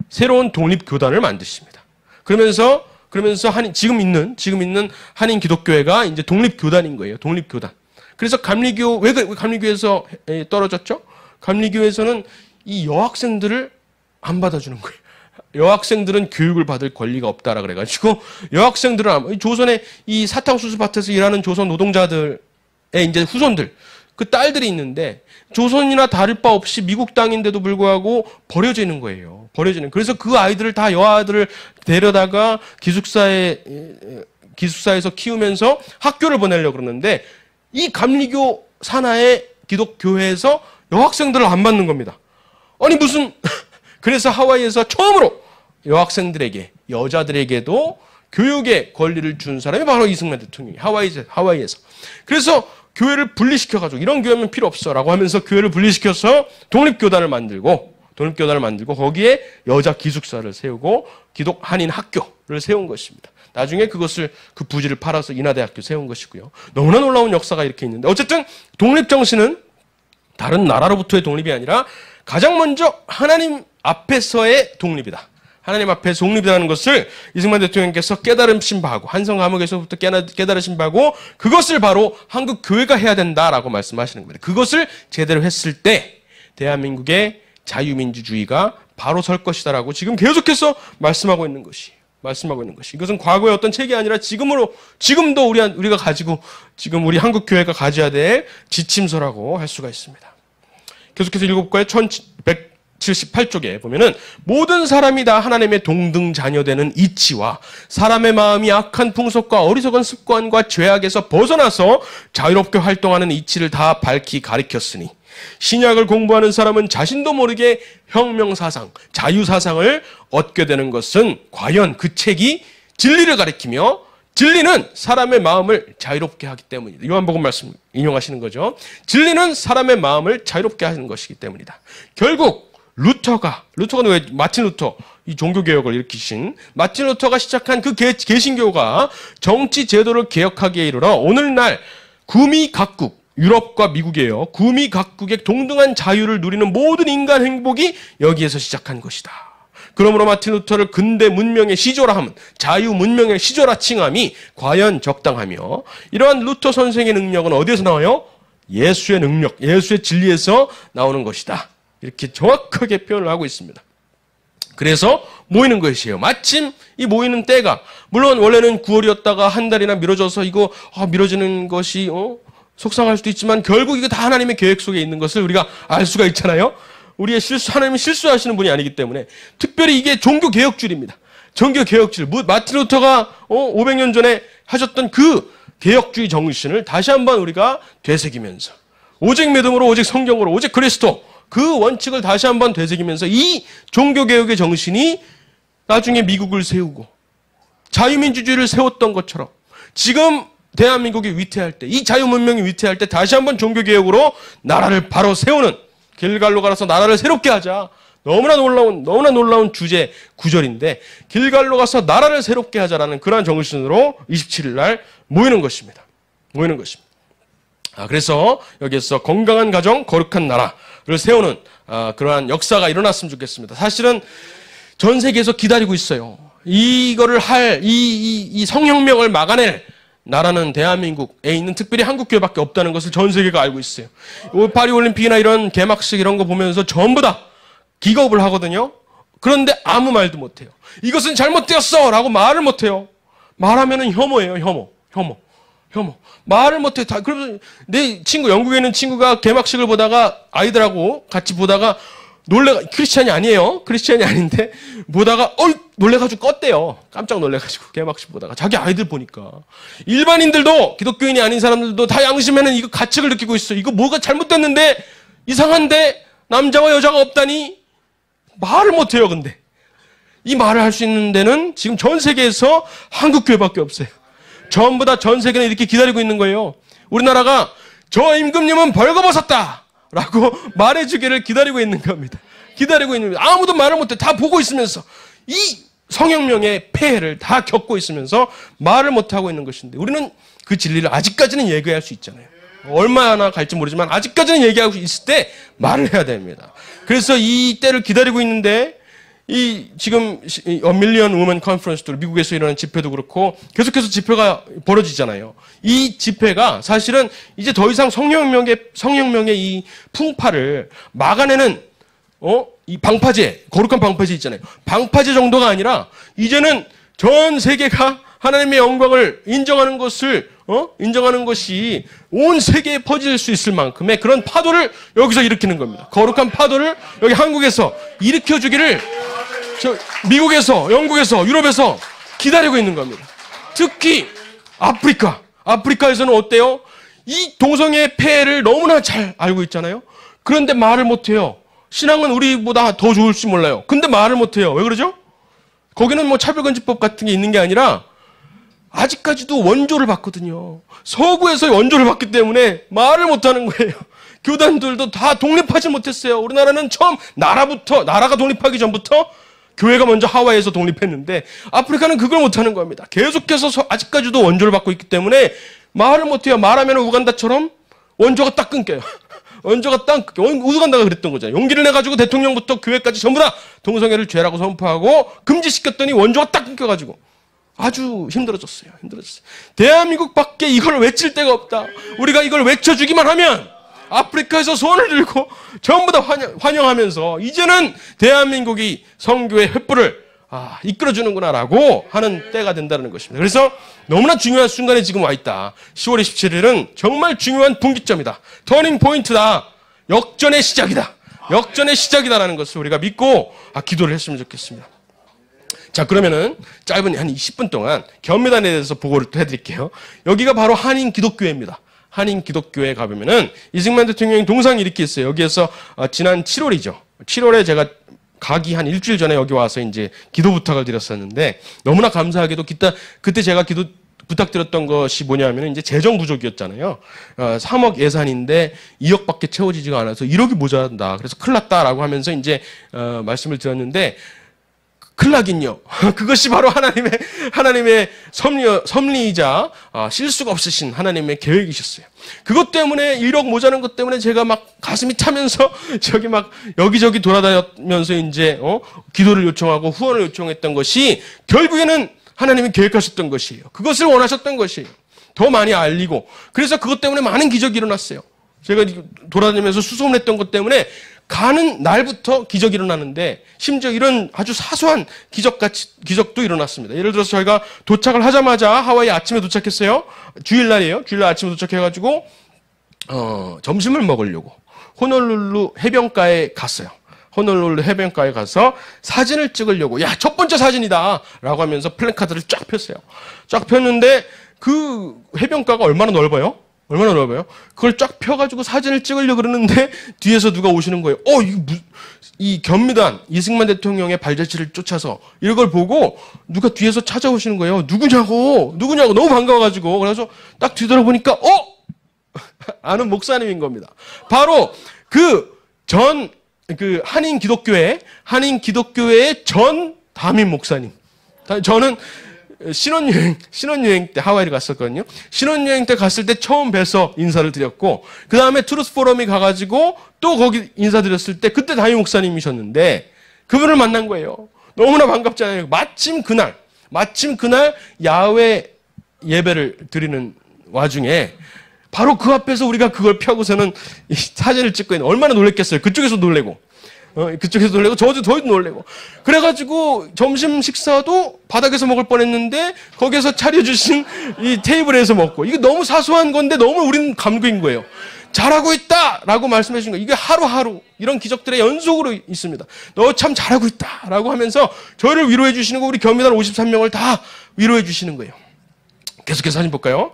새로운 독립교단을 만드십니다. 그러면서 그러면서 한 지금 있는 지금 있는 한인 기독교회가 이제 독립 교단인 거예요. 독립 교단. 그래서 감리교 왜 그, 감리교에서 떨어졌죠? 감리교에서는 이 여학생들을 안 받아주는 거예요. 여학생들은 교육을 받을 권리가 없다라 그래가지고 여학생들은 조선의 이 사탕수수 밭에서 일하는 조선 노동자들의 이제 후손들 그 딸들이 있는데 조선이나 다를 바 없이 미국 땅인데도 불구하고 버려지는 거예요. 버려지는. 그래서 그 아이들을 다 여아들을 데려다가 기숙사에 기숙사에서 키우면서 학교를 보내려고 그러는데 이 감리교 산하의 기독교회에서 여학생들을 안 받는 겁니다. 아니 무슨 그래서 하와이에서 처음으로 여학생들에게 여자들에게도 교육의 권리를 준 사람이 바로 이승만 대통령이 하와이 하와이에서 그래서 교회를 분리시켜가지고 이런 교회면 필요 없어라고 하면서 교회를 분리시켜서 독립교단을 만들고 독립교단을 만들고 거기에 여자 기숙사를 세우고 기독 한인 학교를 세운 것입니다. 나중에 그것을 그 부지를 팔아서 인하대학교 세운 것이고요. 너무나 놀라운 역사가 이렇게 있는데 어쨌든 독립 정신은 다른 나라로부터의 독립이 아니라 가장 먼저 하나님 앞에서의 독립이다. 하나님 앞에 독립이라는 것을 이승만 대통령께서 깨달으신 바하고 한성 감옥에서부터 깨달으신 바고 그것을 바로 한국 교회가 해야 된다라고 말씀하시는 겁니다. 그것을 제대로 했을 때 대한민국의 자유민주주의가 바로 설 것이다라고 지금 계속해서 말씀하고 있는 것이 말씀하고 있는 것이 이것은 과거의 어떤 책이 아니라 지금으로 지금도 우리 우리가 가지고 지금 우리 한국 교회가 가져야 될 지침서라고 할 수가 있습니다. 계속해서 일곱 과의 1 1 78쪽에 보면은 모든 사람이 다 하나님의 동등 자녀되는 이치와 사람의 마음이 악한 풍속과 어리석은 습관과 죄악에서 벗어나서 자유롭게 활동하는 이치를 다 밝히 가리켰으니 신약을 공부하는 사람은 자신도 모르게 혁명사상, 자유사상을 얻게 되는 것은 과연 그 책이 진리를 가리키며 진리는 사람의 마음을 자유롭게 하기 때문이다. 요한복음 말씀 인용하시는 거죠. 진리는 사람의 마음을 자유롭게 하는 것이기 때문이다. 결국 루터가 루터가왜 마틴 루터 이 종교 개혁을 일으키신 마틴 루터가 시작한 그 개, 개신교가 정치 제도를 개혁하기에 이르러 오늘날 구미 각국 유럽과 미국에요 구미 각국의 동등한 자유를 누리는 모든 인간 행복이 여기에서 시작한 것이다. 그러므로 마틴 루터를 근대 문명의 시조라 함은 자유 문명의 시조라 칭함이 과연 적당하며 이러한 루터 선생의 능력은 어디에서 나와요? 예수의 능력, 예수의 진리에서 나오는 것이다. 이렇게 정확하게 표현을 하고 있습니다. 그래서 모이는 것이에요. 마침 이 모이는 때가 물론 원래는 9월이었다가 한 달이나 미뤄져서 이거 아, 미뤄지는 것이 어? 속상할 수도 있지만 결국 이거 다 하나님의 계획 속에 있는 것을 우리가 알 수가 있잖아요. 우리의 실수 하나님이 실수하시는 분이 아니기 때문에 특별히 이게 종교 개혁주입니다 종교 개혁주 마틴 루터가 어, 500년 전에 하셨던 그 개혁주의 정신을 다시 한번 우리가 되새기면서 오직 믿음으로 오직 성경으로 오직 그리스도 그 원칙을 다시 한번 되새기면서 이 종교개혁의 정신이 나중에 미국을 세우고 자유민주주의를 세웠던 것처럼 지금 대한민국이 위태할 때, 이 자유문명이 위태할 때 다시 한번 종교개혁으로 나라를 바로 세우는 길갈로 가서 나라를 새롭게 하자. 너무나 놀라운, 너무나 놀라운 주제 구절인데 길갈로 가서 나라를 새롭게 하자라는 그러한 정신으로 27일 날 모이는 것입니다. 모이는 것입니다. 아, 그래서 여기에서 건강한 가정, 거룩한 나라, 를 세우는 아, 그러한 역사가 일어났으면 좋겠습니다. 사실은 전 세계에서 기다리고 있어요. 이거를 할, 이, 이, 이 성혁명을 막아낼 나라는 대한민국에 있는 특별히 한국교회밖에 없다는 것을 전 세계가 알고 있어요. 파리올림픽이나 이런 개막식 이런 거 보면서 전부 다 기겁을 하거든요. 그런데 아무 말도 못해요. 이것은 잘못되었어! 라고 말을 못해요. 말하면 혐오예요, 혐오. 혐오. 혐오. 말을 못해. 다, 그러면서 내 친구, 영국에 있는 친구가 개막식을 보다가 아이들하고 같이 보다가 놀래, 가 크리스찬이 아니에요. 크리스찬이 아닌데 보다가, 어이! 놀래가지고 껐대요. 깜짝 놀래가지고 개막식 보다가. 자기 아이들 보니까. 일반인들도, 기독교인이 아닌 사람들도 다 양심에는 이거 가책을 느끼고 있어. 이거 뭐가 잘못됐는데 이상한데 남자와 여자가 없다니 말을 못해요, 근데. 이 말을 할 수 있는 데는 지금 전 세계에서 한국교회밖에 없어요. 전부 다 전 세계는 이렇게 기다리고 있는 거예요. 우리나라가 저 임금님은 벌거벗었다! 라고 말해주기를 기다리고 있는 겁니다. 기다리고 있는 겁니다. 아무도 말을 못해. 다 보고 있으면서. 이 성혁명의 폐해를 다 겪고 있으면서 말을 못하고 있는 것인데 우리는 그 진리를 아직까지는 얘기할 수 있잖아요. 얼마나 갈지 모르지만 아직까지는 얘기하고 있을 때 말을 해야 됩니다. 그래서 이 때를 기다리고 있는데 이 지금 어 밀리언 우먼 컨퍼런스도 미국에서 일어난 집회도 그렇고 계속해서 집회가 벌어지잖아요. 이 집회가 사실은 이제 더 이상 성령명의 성령명의 이 풍파를 막아내는 어? 이 방파제, 거룩한 방파제 있잖아요. 방파제 정도가 아니라 이제는 전 세계가 하나님의 영광을 인정하는 것을 어? 인정하는 것이 온 세계에 퍼질 수 있을 만큼의 그런 파도를 여기서 일으키는 겁니다. 거룩한 파도를 여기 한국에서 일으켜 주기를 저 미국에서, 영국에서, 유럽에서 기다리고 있는 겁니다. 특히 아프리카. 아프리카에서는 어때요? 이동성애 폐해를 너무나 잘 알고 있잖아요. 그런데 말을 못해요. 신앙은 우리보다 더 좋을지 몰라요. 근데 말을 못해요. 왜 그러죠? 거기는 뭐 차별금지법 같은 게 있는 게 아니라 아직까지도 원조를 받거든요. 서구에서 원조를 받기 때문에 말을 못하는 거예요. 교단들도 다 독립하지 못했어요. 우리나라는 처음 나라부터, 나라가 독립하기 전부터 교회가 먼저 하와이에서 독립했는데 아프리카는 그걸 못하는 겁니다. 계속해서 아직까지도 원조를 받고 있기 때문에 말을 못해요. 말하면 우간다처럼 원조가 딱 끊겨요. 원조가 딱 끊겨. 우간다가 그랬던 거죠 용기를 내가지고 대통령부터 교회까지 전부 다 동성애를 죄라고 선포하고 금지시켰더니 원조가 딱 끊겨가지고 아주 힘들어졌어요. 힘들어졌어요. 대한민국 밖에 이걸 외칠 데가 없다. 우리가 이걸 외쳐주기만 하면 아프리카에서 손을 들고 전부 다 환영, 하면서 이제는 대한민국이 성교의 횃불을 아, 이끌어주는구나라고 하는 때가 된다는 것입니다. 그래서 너무나 중요한 순간에 지금 와 있다. 10월 27일은 정말 중요한 분기점이다. 터닝 포인트다. 역전의 시작이다. 역전의 시작이다라는 것을 우리가 믿고 아, 기도를 했으면 좋겠습니다. 자, 그러면은 짧은 한 20분 동안 겸매단에 대해서 보고를 또 해드릴게요. 여기가 바로 한인 기독교회입니다. 한인 기독교에 가보면은 이승만 대통령이 동상 일으켰어요. 여기에서 어, 지난 7월이죠. 7월에 제가 가기 한 일주일 전에 여기 와서 이제 기도 부탁을 드렸었는데 너무나 감사하게도 기타, 그때 제가 기도 부탁드렸던 것이 뭐냐면 이제 재정 부족이었잖아요. 3억 어, 예산인데 2억밖에 채워지지가 않아서 1억이 모자란다. 그래서 큰일 났다라고 하면서 이제 어, 말씀을 드렸는데 클락인요. 그것이 바로 하나님의 하나님의 섭리 섭리이자 아, 실수가 없으신 하나님의 계획이셨어요. 그것 때문에 1억 모자는 것 때문에 제가 막 가슴이 차면서 저기 막 여기저기 돌아다니면서 이제 어? 기도를 요청하고 후원을 요청했던 것이 결국에는 하나님이 계획하셨던 것이에요. 그것을 원하셨던 것이에요. 더 많이 알리고 그래서 그것 때문에 많은 기적이 일어났어요. 제가 돌아다니면서 수소문했던 것 때문에 가는 날부터 기적이 일어나는데 심지어 이런 아주 사소한 기적같이 기적도 일어났습니다. 예를 들어서 저희가 도착을 하자마자 하와이 아침에 도착했어요. 주일날이에요. 주일날 아침에 도착해가지고 어, 점심을 먹으려고 호놀룰루 해변가에 갔어요. 호놀룰루 해변가에 가서 사진을 찍으려고 야 첫 번째 사진이다라고 하면서 플랜카드를 쫙 폈어요. 쫙 폈는데 그 해변가가 얼마나 넓어요? 얼마나 어려워요? 그걸 쫙 펴가지고 사진을 찍으려 그러는데 뒤에서 누가 오시는 거예요. 어, 이, 이 견미단 이승만 대통령의 발자취를 쫓아서 이걸 보고 누가 뒤에서 찾아오시는 거예요. 누구냐고, 누구냐고 너무 반가워가지고 그래서 딱 뒤돌아보니까 어, 아는 목사님인 겁니다. 바로 그 전그 그 한인 기독교회 한인 기독교회의 전 담임 목사님. 저는 신혼여행, 신혼여행 때 하와이를 갔었거든요. 신혼여행 때 갔을 때 처음 뵈서 인사를 드렸고, 그 다음에 트루스 포럼에 가가지고 또 거기 인사드렸을 때 그때 다이 목사님이셨는데 그분을 만난 거예요. 너무나 반갑잖아요. 마침 그날, 마침 그날 야외 예배를 드리는 와중에 바로 그 앞에서 우리가 그걸 펴고서는 사진을 찍고 있는 얼마나 놀랬겠어요. 그쪽에서 놀래고. 어, 그쪽에서 놀래고 저도 저도 놀래고 그래가지고 점심 식사도 바닥에서 먹을 뻔했는데 거기에서 차려주신 이 테이블에서 먹고 이게 너무 사소한 건데 너무 우리는 감격인 거예요. 잘하고 있다라고 말씀해 주신 거 이게 하루하루 이런 기적들의 연속으로 있습니다. 너 참 잘하고 있다라고 하면서 저를 위로해 주시는 거 우리 겸비단 53명을 다 위로해 주시는 거예요. 계속해서 사진 볼까요?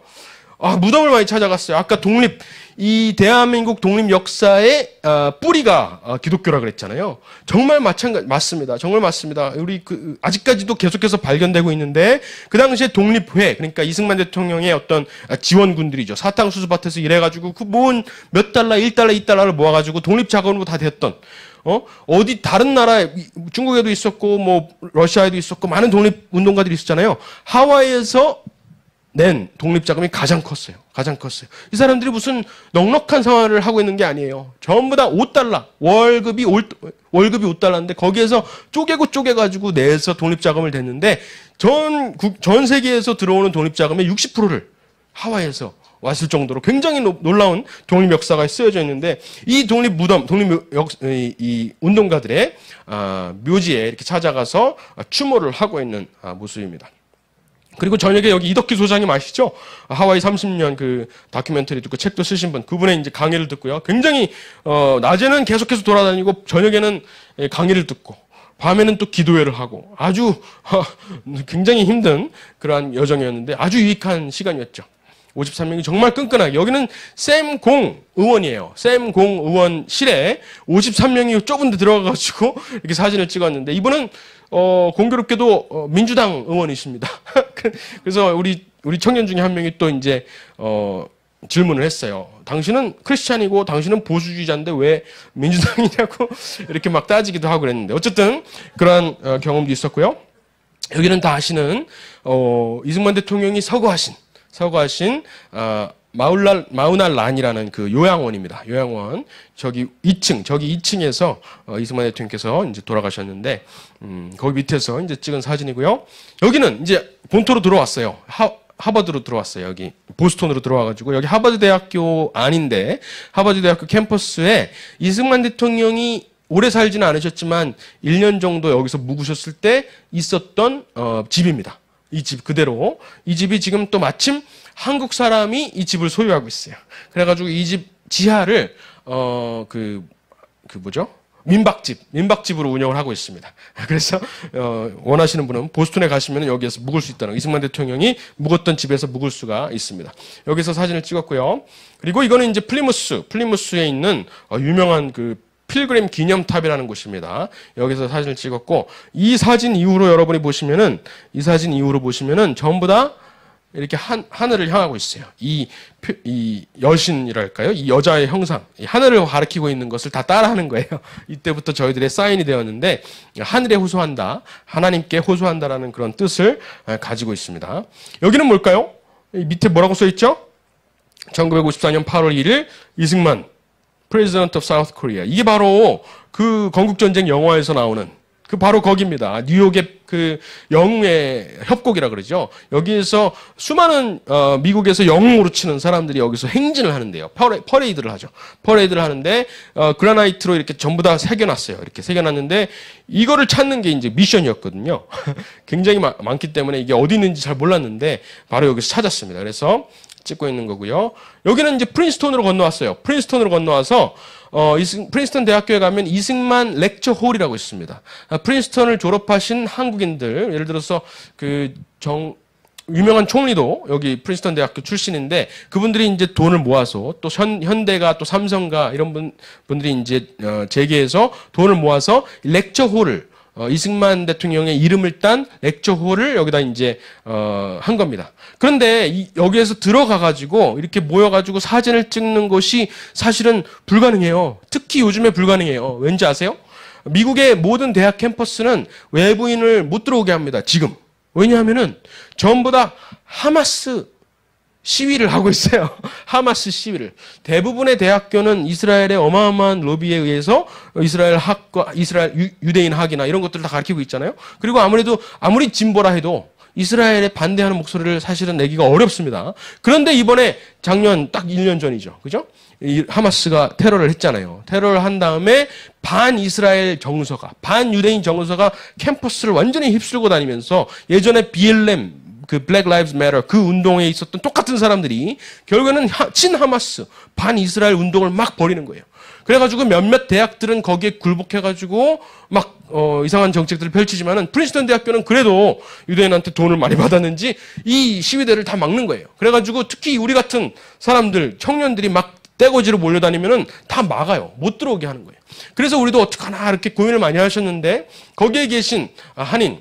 아, 무덤을 많이 찾아갔어요. 아까 독립, 이 대한민국 독립 역사의 아, 뿌리가 아, 기독교라 그랬잖아요. 정말 마찬가지, 맞습니다. 정말 맞습니다. 우리 그, 아직까지도 계속해서 발견되고 있는데, 그 당시에 독립회, 그러니까 이승만 대통령의 어떤 아, 지원군들이죠. 사탕수수밭에서 일해가지고 그 모은 몇 달러, 1달러, 2달러를 모아가지고 독립자금으로 다 됐던, 어? 어디 다른 나라 중국에도 있었고 뭐 러시아에도 있었고 많은 독립 운동가들이 있었잖아요. 하와이에서 낸 독립자금이 가장 컸어요. 가장 컸어요. 이 사람들이 무슨 넉넉한 생활을 하고 있는 게 아니에요. 전부 다 5달러. 월급이 올, 월급이 5달러인데 거기에서 쪼개고 쪼개가지고 내서 독립자금을 냈는데 전, 국, 전 세계에서 들어오는 독립자금의 60%를 하와이에서 왔을 정도로 굉장히 노, 놀라운 독립 역사가 쓰여져 있는데 이 독립 무덤, 독립 역, 이, 이 운동가들의 아, 묘지에 이렇게 찾아가서 추모를 하고 있는 아, 모습입니다. 그리고 저녁에 여기 이덕기 소장님 아시죠? 하와이 30년 그 다큐멘터리 듣고 책도 쓰신 분, 그분의 이제 강의를 듣고요. 굉장히, 어, 낮에는 계속해서 돌아다니고, 저녁에는 예, 강의를 듣고, 밤에는 또 기도회를 하고, 아주, 굉장히 힘든 그러한 여정이었는데, 아주 유익한 시간이었죠. 53명이 정말 끈끈하게, 여기는 쌤공 의원이에요. 쌤공 의원실에 53명이 좁은 데 들어가가지고 이렇게 사진을 찍었는데, 이분은 어, 공교롭게도 어, 민주당 의원이십니다. 그래서 우리 우리 청년 중에 한 명이 또 이제 어 질문을 했어요. 당신은 크리스찬이고 당신은 보수주의자인데 왜 민주당이냐고 이렇게 막 따지기도 하고 그랬는데 어쨌든 그런 어, 경험도 있었고요. 여기는 다 아시는 어, 이승만 대통령이 서거하신 서거하신 어, 마울랄, 마우날란이라는 그 요양원입니다. 요양원. 저기 2층, 저기 2층에서 어, 이승만 대통령께서 이제 돌아가셨는데, 음, 거기 밑에서 이제 찍은 사진이고요. 여기는 이제 본토로 들어왔어요. 하, 하버드로 들어왔어요. 여기 보스톤으로 들어와가지고 여기 하버드 대학교 아닌데 하버드 대학교 캠퍼스에 이승만 대통령이 오래 살지는 않으셨지만 1년 정도 여기서 묵으셨을 때 있었던 어, 집입니다. 이 집 그대로 이 집이 지금 또 마침 한국 사람이 이 집을 소유하고 있어요. 그래가지고 이 집 지하를 어그그 그 뭐죠? 민박집, 민박집으로 운영을 하고 있습니다. 그래서 어, 원하시는 분은 보스턴에 가시면 여기에서 묵을 수 있다는 이승만 대통령이 묵었던 집에서 묵을 수가 있습니다. 여기서 사진을 찍었고요. 그리고 이거는 이제 플리무스, 플리무스에 있는 어, 유명한 그 필그램 기념탑이라는 곳입니다. 여기서 사진을 찍었고 이 사진 이후로 여러분이 보시면은 이 사진 이후로 보시면은 전부 다 이렇게 한, 하늘을 향하고 있어요. 이, 이 여신이랄까요? 이 여자의 형상, 이 하늘을 가리키고 있는 것을 다 따라하는 거예요. 이때부터 저희들의 사인이 되었는데 하늘에 호소한다, 하나님께 호소한다라는 그런 뜻을 가지고 있습니다. 여기는 뭘까요? 밑에 뭐라고 써 있죠? 1954년 8월 1일 이승만, President of South Korea. 이게 바로 그 건국전쟁 영화에서 나오는 그 바로 거기입니다. 뉴욕의 그 영웅의 협곡이라 그러죠. 여기에서 수많은 어, 미국에서 영웅으로 치는 사람들이 여기서 행진을 하는데요. 퍼레, 퍼레이드를 하죠. 퍼레이드를 하는데 어, 그라나이트로 이렇게 전부 다 새겨놨어요. 이렇게 새겨놨는데 이거를 찾는 게 이제 미션이었거든요. 굉장히 많, 많기 때문에 이게 어디 있는지 잘 몰랐는데 바로 여기서 찾았습니다. 그래서 찍고 있는 거고요. 여기는 이제 프린스톤으로 건너왔어요. 프린스톤으로 건너와서 어, 이승, 프린스턴 대학교에 가면 이승만 렉처 홀이라고 있습니다. 아, 프린스턴을 졸업하신 한국인들, 예를 들어서 그 정, 유명한 총리도 여기 프린스턴 대학교 출신인데 그분들이 이제 돈을 모아서 또 현, 현대가 또 삼성가 이런 분, 분들이 이제 어, 재계에서 돈을 모아서 렉처 홀을 어, 이승만 대통령의 이름을 딴 액조호를 여기다 이제 어, 한 겁니다. 그런데 이, 여기에서 들어가 가지고 이렇게 모여 가지고 사진을 찍는 것이 사실은 불가능해요. 특히 요즘에 불가능해요. 어, 왠지 아세요? 미국의 모든 대학 캠퍼스는 외부인을 못 들어오게 합니다. 지금. 왜냐하면은 전부 다 하마스 시위를 하고 있어요. 하마스 시위를. 대부분의 대학교는 이스라엘의 어마어마한 로비에 의해서 이스라엘 학과, 이스라엘 유대인 학이나 이런 것들을 다 가르치고 있잖아요. 그리고 아무래도 아무리 진보라 해도 이스라엘에 반대하는 목소리를 사실은 내기가 어렵습니다. 그런데 이번에 작년 딱 1년 전이죠. 그죠? 하마스가 테러를 했잖아요. 테러를 한 다음에 반 이스라엘 정서가, 반 유대인 정서가 캠퍼스를 완전히 휩쓸고 다니면서 예전에 BLM, 그 블랙 라이브즈 매러 그 운동에 있었던 똑같은 사람들이 결국에는 친 하마스 반 이스라엘 운동을 막 벌이는 거예요. 그래가지고 몇몇 대학들은 거기에 굴복해가지고 막 어, 이상한 정책들을 펼치지만은 프린스턴 대학교는 그래도 유대인한테 돈을 많이 받았는지 이 시위대를 다 막는 거예요. 그래가지고 특히 우리 같은 사람들 청년들이 막 떼거지로 몰려다니면은 다 막아요. 못 들어오게 하는 거예요. 그래서 우리도 어떡하나 이렇게 고민을 많이 하셨는데 거기에 계신 아, 한인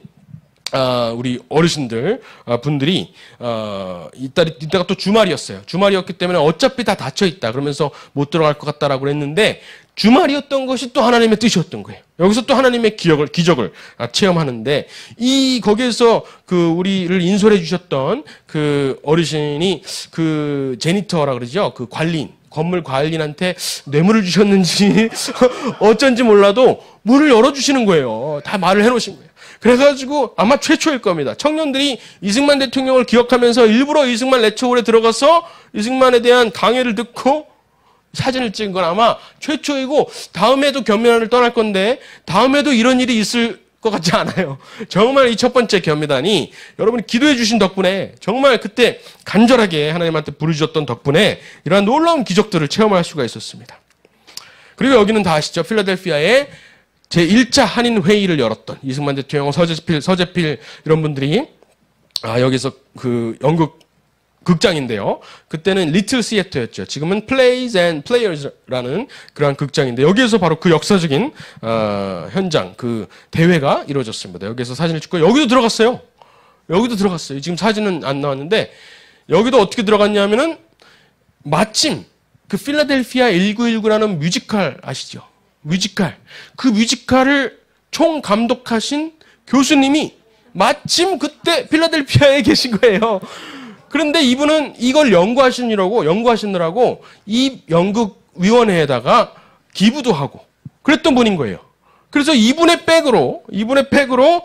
아, 우리 어르신들 아, 분들이 어, 이따 이따가 또 주말이었어요. 주말이었기 때문에 어차피 다 닫혀 있다. 그러면서 못 들어갈 것 같다라고 그랬는데 주말이었던 것이 또 하나님의 뜻이었던 거예요. 여기서 또 하나님의 기억을 기적을 아, 체험하는데 이 거기에서 그 우리를 인솔해 주셨던 그 어르신이 그 제니터라 그러죠. 그 관리인 건물 관리인한테 뇌물을 주셨는지 어쩐지 몰라도 문을 열어 주시는 거예요. 다 말을 해 놓으신 거예요. 그래가지고 아마 최초일 겁니다. 청년들이 이승만 대통령을 기억하면서 일부러 이승만 레츠홀에 들어가서 이승만에 대한 강의를 듣고 사진을 찍은 건 아마 최초이고 다음에도 견면을 떠날 건데 다음에도 이런 일이 있을 것 같지 않아요. 정말 이 첫 번째 겸면단이 여러분이 기도해 주신 덕분에 정말 그때 간절하게 하나님한테 부르셨던 덕분에 이러한 놀라운 기적들을 체험할 수가 있었습니다. 그리고 여기는 다 아시죠? 필라델피아의 제1차 한인회의를 열었던 이승만 대통령, 서재필, 서재필 이런 분들이 아, 여기서 그 연극 극장인데요. 그때는 리틀 시애터였죠. 지금은 Plays and Players라는 그러한 극장인데 여기에서 바로 그 역사적인 어, 현장 그 대회가 이루어졌습니다. 여기서 사진을 찍고 여기도 들어갔어요. 여기도 들어갔어요. 지금 사진은 안 나왔는데 여기도 어떻게 들어갔냐면은 마침 그 필라델피아 1919라는 뮤지컬 아시죠? 뮤지컬. 그 뮤지컬을 총 감독하신 교수님이 마침 그때 필라델피아에 계신 거예요. 그런데 이분은 이걸 연구하시느라고, 연구하시느라고 이 연극위원회에다가 기부도 하고 그랬던 분인 거예요. 그래서 이분의 백으로, 이분의 백으로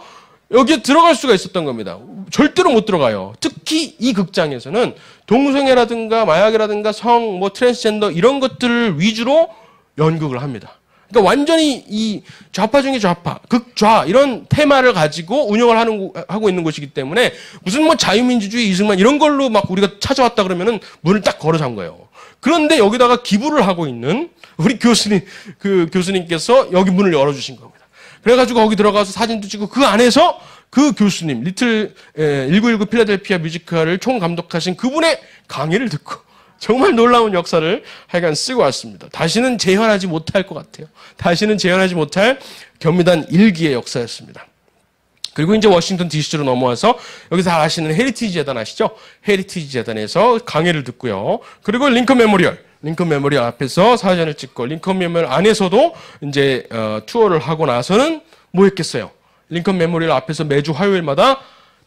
여기에 들어갈 수가 있었던 겁니다. 절대로 못 들어가요. 특히 이 극장에서는 동성애라든가 마약이라든가 성, 뭐 트랜스젠더 이런 것들 위주로 연극을 합니다. 그러니까 완전히 이 좌파 중에 좌파, 극좌 이런 테마를 가지고 운영을 하는 하고 있는 것이기 때문에 무슨 뭐 자유민주주의 이승만 이런 걸로 막 우리가 찾아왔다 그러면은 문을 딱 걸어 잠 거예요. 그런데 여기다가 기부를 하고 있는 우리 교수님 그 교수님께서 여기 문을 열어 주신 겁니다. 그래 가지고 거기 들어가서 사진도 찍고 그 안에서 그 교수님 리틀 에, 예, 1919 필라델피아 뮤지컬을 총 감독하신 그분의 강의를 듣고 정말 놀라운 역사를 하여간 쓰고 왔습니다. 다시는 재현하지 못할 것 같아요. 다시는 재현하지 못할 겸미단 일기의 역사였습니다. 그리고 이제 워싱턴 DC로 넘어와서 여기 서 아시는 헤리티지 재단 아시죠? 헤리티지 재단에서 강의를 듣고요. 그리고 링컨 메모리얼 링컨 메모리얼 앞에서 사진을 찍고 링컨 메모리얼 안에서도 이제 어, 투어를 하고 나서는 뭐 했겠어요? 링컨 메모리얼 앞에서 매주 화요일마다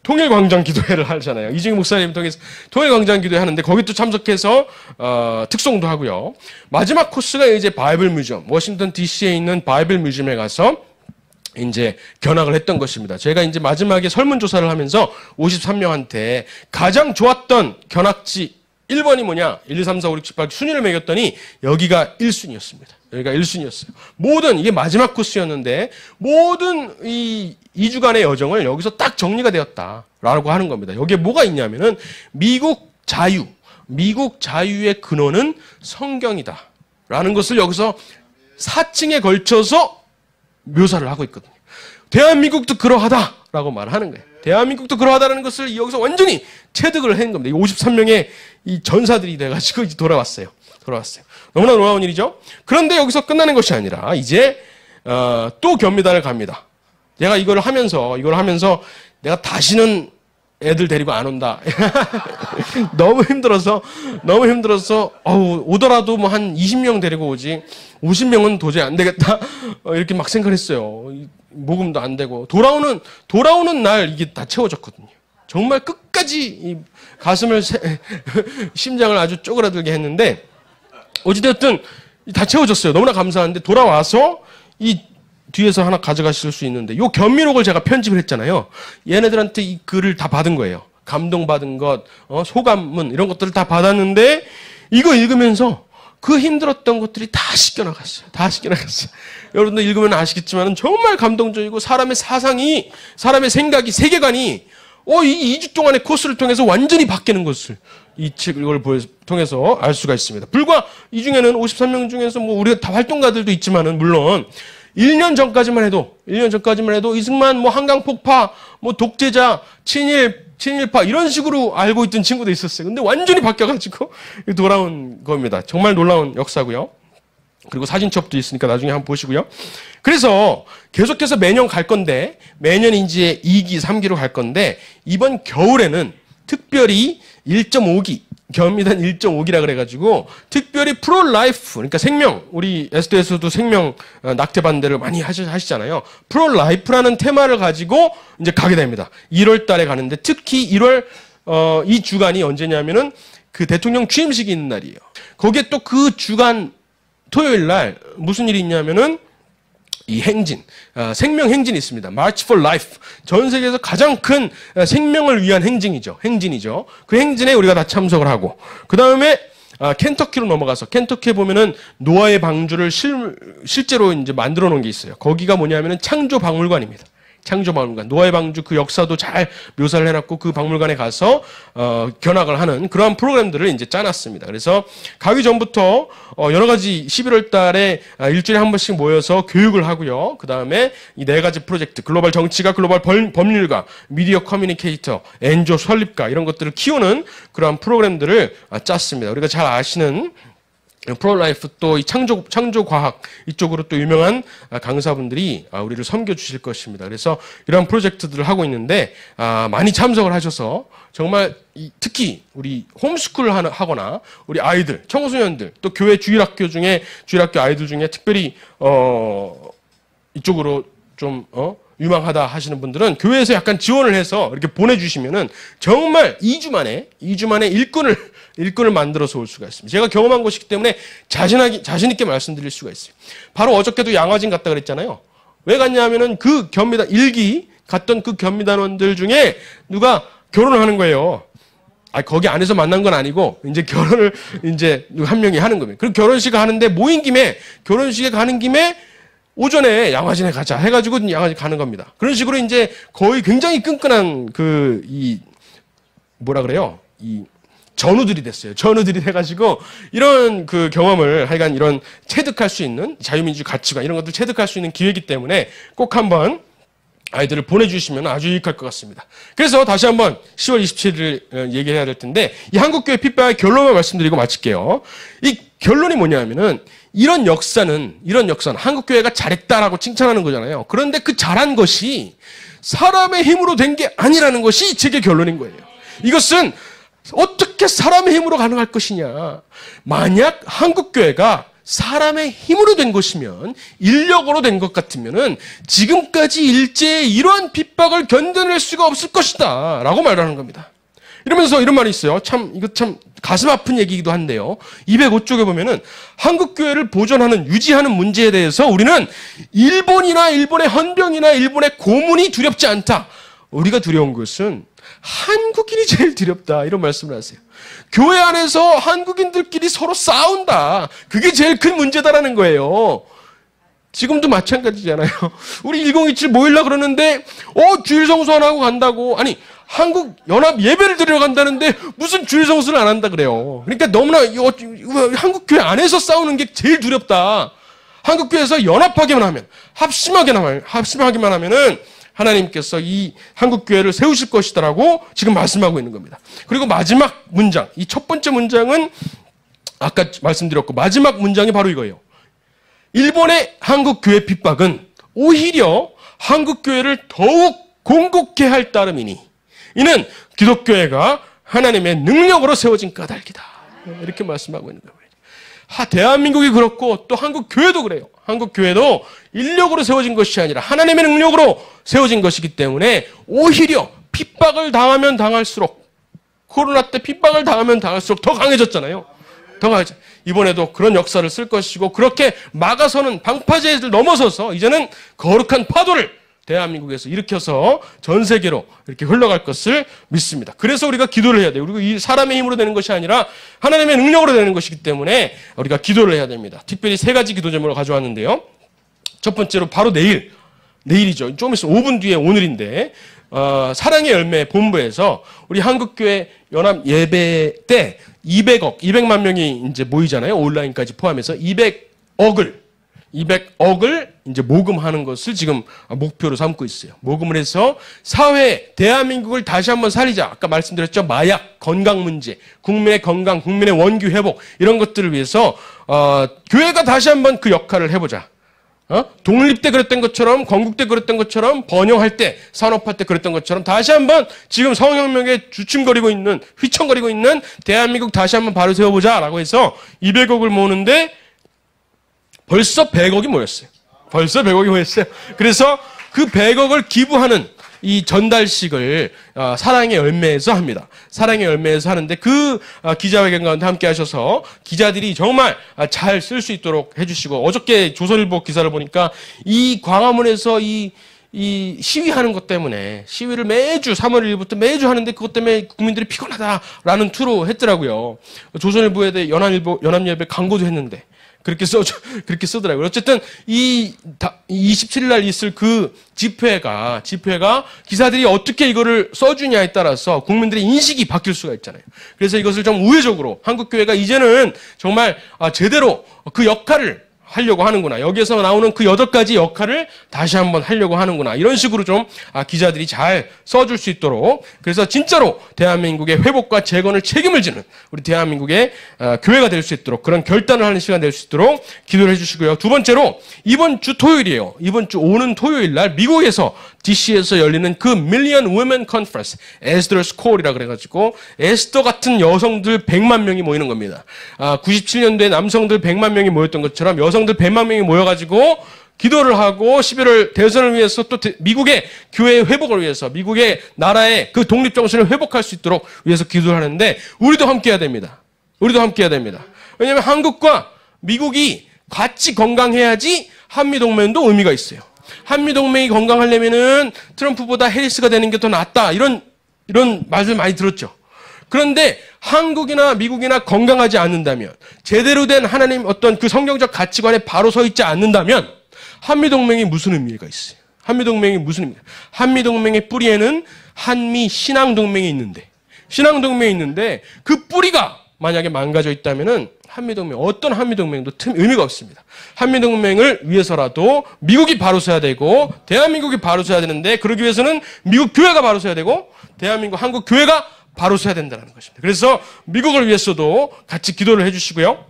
통일광장 기도회를 하잖아요. 이중희 목사님 통해서 통일광장 기도회 하는데 거기도 참석해서 어, 특송도 하고요. 마지막 코스가 이제 바이블 뮤지엄, 워싱턴 D.C.에 있는 바이블 뮤지엄에 가서 이제 견학을 했던 것입니다. 제가 이제 마지막에 설문조사를 하면서 53명한테 가장 좋았던 견학지 1번이 뭐냐? 1, 2, 3, 4, 5, 6, 7, 8 순위를 매겼더니 여기가 1순위였습니다. 여기가 1순위였어요. 모든 이게 마지막 코스였는데 모든 이 2주간의 여정을 여기서 딱 정리가 되었다라고 하는 겁니다. 여기에 뭐가 있냐면은 미국 자유, 미국 자유의 근원은 성경이다라는 것을 여기서 4층에 걸쳐서 묘사를 하고 있거든요. 대한민국도 그러하다라고 말하는 거예요. 대한민국도 그러하다는 것을 여기서 완전히 체득을 한 겁니다. 53명의 이 전사들이 돼가지고 이제 돌아왔어요. 돌아왔어요. 너무나 놀라운 일이죠. 그런데 여기서 끝나는 것이 아니라 이제 어, 또겸미단을 갑니다. 내가 이걸 하면서 이걸 하면서 내가 다시는 애들 데리고 안 온다. 너무 힘들어서 너무 힘들어서 어우 오더라도 뭐 한 20명 데리고 오지 50명은 도저히 안 되겠다 어, 이렇게 막 생각했어요. 을 모금도 안 되고 돌아오는 돌아오는 날 이게 다 채워졌거든요. 정말 끝까지 가슴을 세, 심장을 아주 쪼그라들게 했는데 어찌되었든 다 채워졌어요. 너무나 감사한데 돌아와서 이 뒤에서 하나 가져가실 수 있는데 요 견미록을 제가 편집을 했잖아요. 얘네들한테 이 글을 다 받은 거예요. 감동받은 것, 어, 소감은 이런 것들을 다 받았는데 이거 읽으면서 그 힘들었던 것들이 다 씻겨나갔어요. 다 씻겨나갔어요. 여러분들 읽으면 아시겠지만 정말 감동적이고 사람의 사상이, 사람의 생각이, 세계관이 어, 이 2주 동안의 코스를 통해서 완전히 바뀌는 것을 이 책을 통해서 알 수가 있습니다. 불과 이 중에는 53명 중에서 뭐 우리가 다 활동가들도 있지만은 물론 1년 전까지만 해도 1년 전까지만 해도 이승만 뭐 한강 폭파 뭐 독재자 친일 친일파 이런 식으로 알고 있던 친구도 있었어요. 근데 완전히 바뀌어 가지고 돌아온 겁니다. 정말 놀라운 역사고요. 그리고 사진첩도 있으니까 나중에 한번 보시고요. 그래서 계속해서 매년 갈 건데 매년 인지 2기, 3기로 갈 건데 이번 겨울에는 특별히 1.5기, 겸이단 1.5기라 그래가지고 특별히 프로라이프 그러니까 생명 우리 에스더에서도 생명 어, 낙태 반대를 많이 하시잖아요. 프로라이프라는 테마를 가지고 이제 가게 됩니다. 1월달에 가는데 특히 1월 어, 이 주간이 언제냐면은 그 대통령 취임식이 있는 날이에요. 거기에 또 그 주간 토요일 날 무슨 일이 있냐면은 이 행진, 어, 생명 행진이 있습니다. March for Life. 전 세계에서 가장 큰 어, 생명을 위한 행진이죠. 행진이죠. 그 행진에 우리가 다 참석을 하고, 그 다음에 아, 켄터키로 넘어가서 켄터키에 보면은 노아의 방주를 실, 제로 이제 만들어 놓은 게 있어요. 거기가 뭐냐면은 창조 박물관입니다. 창조박물관, 노아의 방주 그 역사도 잘 묘사를 해놨고 그 박물관에 가서 어, 견학을 하는 그러한 프로그램들을 이제 짜놨습니다. 그래서 가기 전부터 어, 여러 가지 11월 달에 아, 일주일에 한 번씩 모여서 교육을 하고요. 그 다음에 이 네 가지 프로젝트, 글로벌 정치가, 글로벌 법률가, 미디어 커뮤니케이터, 엔조 설립가 이런 것들을 키우는 그러한 프로그램들을 아, 짰습니다. 우리가 잘 아시는 프로라이프 또이 창조 창조 과학 이쪽으로 또 유명한 아, 강사분들이 아, 우리를 섬겨 주실 것입니다. 그래서 이러 프로젝트들을 하고 있는데 아, 많이 참석을 하셔서 정말 특히 우리 홈스쿨을 하거나 우리 아이들 청소년들 또 교회 주일학교 중에 주일학교 아이들 중에 특별히 어 이쪽으로 좀 어. 유망하다 하시는 분들은 교회에서 약간 지원을 해서 이렇게 보내주시면은 정말 2주 만에, 2주 만에 일꾼을, 일꾼을 만들어서 올 수가 있습니다. 제가 경험한 것이기 때문에 자신하게 자신있게 말씀드릴 수가 있어요. 바로 어저께도 양화진 갔다 그랬잖아요. 왜 갔냐면은 하그 견미단, 일기 갔던 그 견미단원들 중에 누가 결혼을 하는 거예요. 아, 거기 안에서 만난 건 아니고, 이제 결혼을 이제 한 명이 하는 겁니다. 그리고 결혼식 을 하는데 모인 김에, 결혼식에 가는 김에 오전에 양화진에 가자 해가지고 양화진 가는 겁니다. 그런 식으로 이제 거의 굉장히 끈끈한 그 이 뭐라 그래요? 이 전우들이 됐어요. 전우들이 돼가지고 이런 그 경험을 하여간 이런 체득할 수 있는 자유민주 가치관 이런 것들 체득할 수 있는 기회이기 때문에 꼭 한번 아이들을 보내주시면 아주 유익할 것 같습니다. 그래서 다시 한번 10월 27일 어, 얘기해야 될 텐데 이 한국교회 핍박의 결론을 말씀드리고 마칠게요. 이 결론이 뭐냐 하면은 이런 역사는 이런 역사는 한국 교회가 잘했다라고 칭찬하는 거잖아요. 그런데 그 잘한 것이 사람의 힘으로 된 게 아니라는 것이 제게 결론인 거예요. 이것은 어떻게 사람의 힘으로 가능할 것이냐? 만약 한국 교회가 사람의 힘으로 된 것이면 인력으로 된 것 같으면은 지금까지 일제의 이러한 핍박을 견뎌낼 수가 없을 것이다라고 말하는 겁니다. 이러면서 이런 말이 있어요. 참, 이거 참 가슴 아픈 얘기이기도 한데요. 205쪽에 보면은 한국교회를 보존하는, 유지하는 문제에 대해서 우리는 일본이나 일본의 헌병이나 일본의 고문이 두렵지 않다. 우리가 두려운 것은 한국인이 제일 두렵다. 이런 말씀을 하세요. 교회 안에서 한국인들끼리 서로 싸운다. 그게 제일 큰 문제다라는 거예요. 지금도 마찬가지잖아요. 우리 1027 모일라 그러는데, 어, 주일성수 안 하고 간다고. 아니, 한국 연합 예배를 드려 간다는데 무슨 주일 성수를 안 한다 그래요. 그러니까 너무나 어, 한국 교회 안에서 싸우는 게 제일 두렵다. 한국 교회에서 연합하기만 하면 합심하기만 하면 합심하기만 하면은 하나님께서 이 한국 교회를 세우실 것이다라고 지금 말씀하고 있는 겁니다. 그리고 마지막 문장, 이 첫 번째 문장은 아까 말씀드렸고 마지막 문장이 바로 이거예요. 일본의 한국 교회 핍박은 오히려 한국 교회를 더욱 공국해 할 따름이니 이는 기독교회가 하나님의 능력으로 세워진 까닭이다. 이렇게 말씀하고 있는 거예요. 하, 대한민국이 그렇고 또 한국 교회도 그래요. 한국 교회도 인력으로 세워진 것이 아니라 하나님의 능력으로 세워진 것이기 때문에 오히려 핍박을 당하면 당할수록 코로나 때 핍박을 당하면 당할수록 더 강해졌잖아요. 더 강해져. 이번에도 그런 역사를 쓸 것이고 그렇게 막아서는 방파제를 넘어서서 이제는 거룩한 파도를 대한민국에서 일으켜서 전 세계로 이렇게 흘러갈 것을 믿습니다. 그래서 우리가 기도를 해야 돼요. 그리고 이 사람의 힘으로 되는 것이 아니라 하나님의 능력으로 되는 것이기 때문에 우리가 기도를 해야 됩니다. 특별히 세 가지 기도 제목을 가져왔는데요. 첫 번째로 바로 내일, 내일이죠. 좀있으 5분 뒤에 오늘인데 어, 사랑의 열매 본부에서 우리 한국교회 연합 예배 때 200억, 200만 명이 이제 모이잖아요. 온라인까지 포함해서 200억을 200억을 이제 모금하는 것을 지금 목표로 삼고 있어요. 모금을 해서 사회, 대한민국을 다시 한번 살리자. 아까 말씀드렸죠. 마약, 건강 문제, 국민의 건강, 국민의 원기 회복, 이런 것들을 위해서, 어, 교회가 다시 한번 그 역할을 해보자. 어? 독립 때 그랬던 것처럼, 건국 때 그랬던 것처럼, 번영할 때, 산업화 때 그랬던 것처럼, 다시 한번 지금 성혁명에 주춤거리고 있는, 휘청거리고 있는 대한민국 다시 한번 바로 세워보자. 라고 해서 200억을 모으는데, 벌써 100억이 모였어요. 벌써 100억이 모였어요. 그래서 그 100억을 기부하는 이 전달식을 어, 사랑의 열매에서 합니다. 사랑의 열매에서 하는데 그 어, 기자회견 가운데 함께 하셔서 기자들이 정말 아, 잘쓸 수 있도록 해주시고 어저께 조선일보 기사를 보니까 이 광화문에서 이, 이 시위하는 것 때문에 시위를 매주 3월 1일부터 매주 하는데 그것 때문에 국민들이 피곤하다라는 투로 했더라고요. 조선일보에 대해 연합일보, 연합예배 광고도 했는데 그렇게 써 그렇게 쓰더라고요. 어쨌든 이 27일 날 있을 그 집회가 집회가 기사들이 어떻게 이거를 써주냐에 따라서 국민들의 인식이 바뀔 수가 있잖아요. 그래서 이것을 좀 우회적으로 한국 교회가 이제는 정말 아, 제대로 그 역할을 하려고 하는구나. 여기에서 나오는 그 여덟 가지 역할을 다시 한번 하려고 하는구나. 이런 식으로 좀 아, 기자들이 잘 써줄 수 있도록 그래서 진짜로 대한민국의 회복과 재건을 책임을 지는 우리 대한민국의 아, 교회가 될 수 있도록 그런 결단을 하는 시간 될 수 있도록 기도를 해주시고요. 두 번째로 이번 주 토요일이에요. 이번 주 오는 토요일 날 미국에서 DC에서 열리는 그 Million Women Conference, 에스더스 콜이라 그래가지고 에스더 같은 여성들 100만 명이 모이는 겁니다. 아, 97년도에 남성들 100만 명이 모였던 것처럼 여성들 100만 명이 모여가지고 기도를 하고 11월 대선을 위해서 또 미국의 교회 의 회복을 위해서 미국의 나라의 그 독립 정신을 회복할 수 있도록 위해서 기도를 하는데 우리도 함께 해야 됩니다. 우리도 함께 해야 됩니다. 왜냐하면 한국과 미국이 같이 건강해야지 한미 동맹도 의미가 있어요. 한미동맹이 건강하려면은 트럼프보다 해리스가 되는 게 더 낫다. 이런, 이런 말을 많이 들었죠. 그런데 한국이나 미국이나 건강하지 않는다면, 제대로 된 하나님 어떤 그 성경적 가치관에 바로 서 있지 않는다면, 한미동맹이 무슨 의미가 있어요? 한미동맹이 무슨 의미가 한미동맹의 뿌리에는 한미 신앙동맹이 있는데, 신앙동맹이 있는데, 그 뿌리가 만약에 망가져 있다면은 한미동맹 어떤 한미동맹도 틈 의미가 없습니다. 한미동맹을 위해서라도 미국이 바로 서야 되고 대한민국이 바로 서야 되는데 그러기 위해서는 미국 교회가 바로 서야 되고 대한민국 한국 교회가 바로 서야 된다는 것입니다. 그래서 미국을 위해서도 같이 기도를 해주시고요.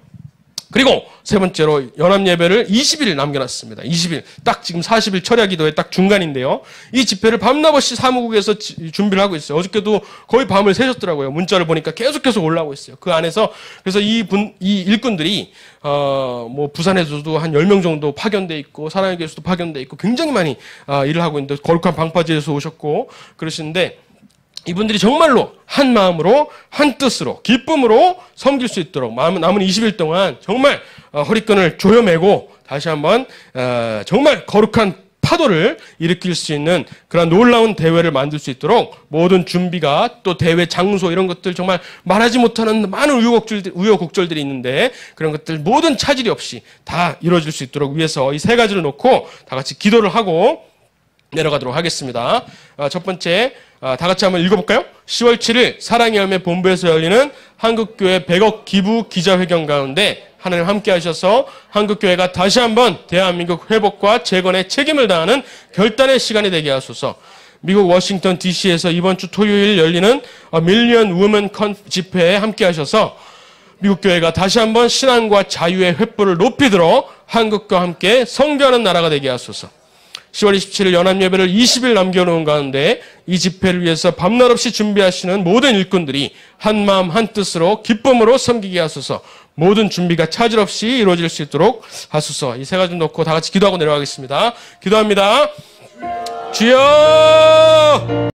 그리고 세 번째로 연합 예배를 20일 남겨놨습니다. 20일 딱 지금 40일 철야 기도에딱 중간인데요. 이 집회를 밤나버시 사무국에서 지, 준비를 하고 있어요. 어저께도 거의 밤을 새셨더라고요. 문자를 보니까 계속해서 올라오고 있어요. 그 안에서 그래서 이분이 이 일꾼들이 어, 뭐 부산에서도 한 10명 정도 파견돼 있고 사랑의 교수도 파견돼 있고 굉장히 많이 어, 일을 하고 있는데 거룩한 방파제에서 오셨고 그러시는데 이분들이 정말로 한 마음으로 한 뜻으로 기쁨으로 섬길 수 있도록 남은 20일 동안 정말 어, 허리끈을 조여매고 다시 한번 어, 정말 거룩한 파도를 일으킬 수 있는 그런 놀라운 대회를 만들 수 있도록 모든 준비가 또 대회 장소 이런 것들 정말 말하지 못하는 많은 우여곡절들이, 있는데 그런 것들 모든 차질이 없이 다 이루어질 수 있도록 위해서 이 세 가지를 놓고 다 같이 기도를 하고 내려가도록 하겠습니다. 어, 첫 번째 아, 다 같이 한번 읽어볼까요? 10월 7일 사랑의 열매 본부에서 열리는 한국교회 100억 기부 기자회견 가운데 하나님 함께 하셔서 한국교회가 다시 한번 대한민국 회복과 재건에 책임을 다하는 결단의 시간이 되게 하소서. 미국 워싱턴 DC에서 이번 주 토요일 열리는 밀리언 우먼 컨 집회에 함께 하셔서 미국 교회가 다시 한번 신앙과 자유의 횃불을 높이 들어 한국과 함께 성교하는 나라가 되게 하소서. 10월 27일 연합예배를 20일 남겨놓은 가운데 이 집회를 위해서 밤낮 없이 준비하시는 모든 일꾼들이 한 마음 한 뜻으로 기쁨으로 섬기게 하소서 모든 준비가 차질 없이 이루어질 수 있도록 하소서 이 세 가지 놓고 다 같이 기도하고 내려가겠습니다. 기도합니다. 주여!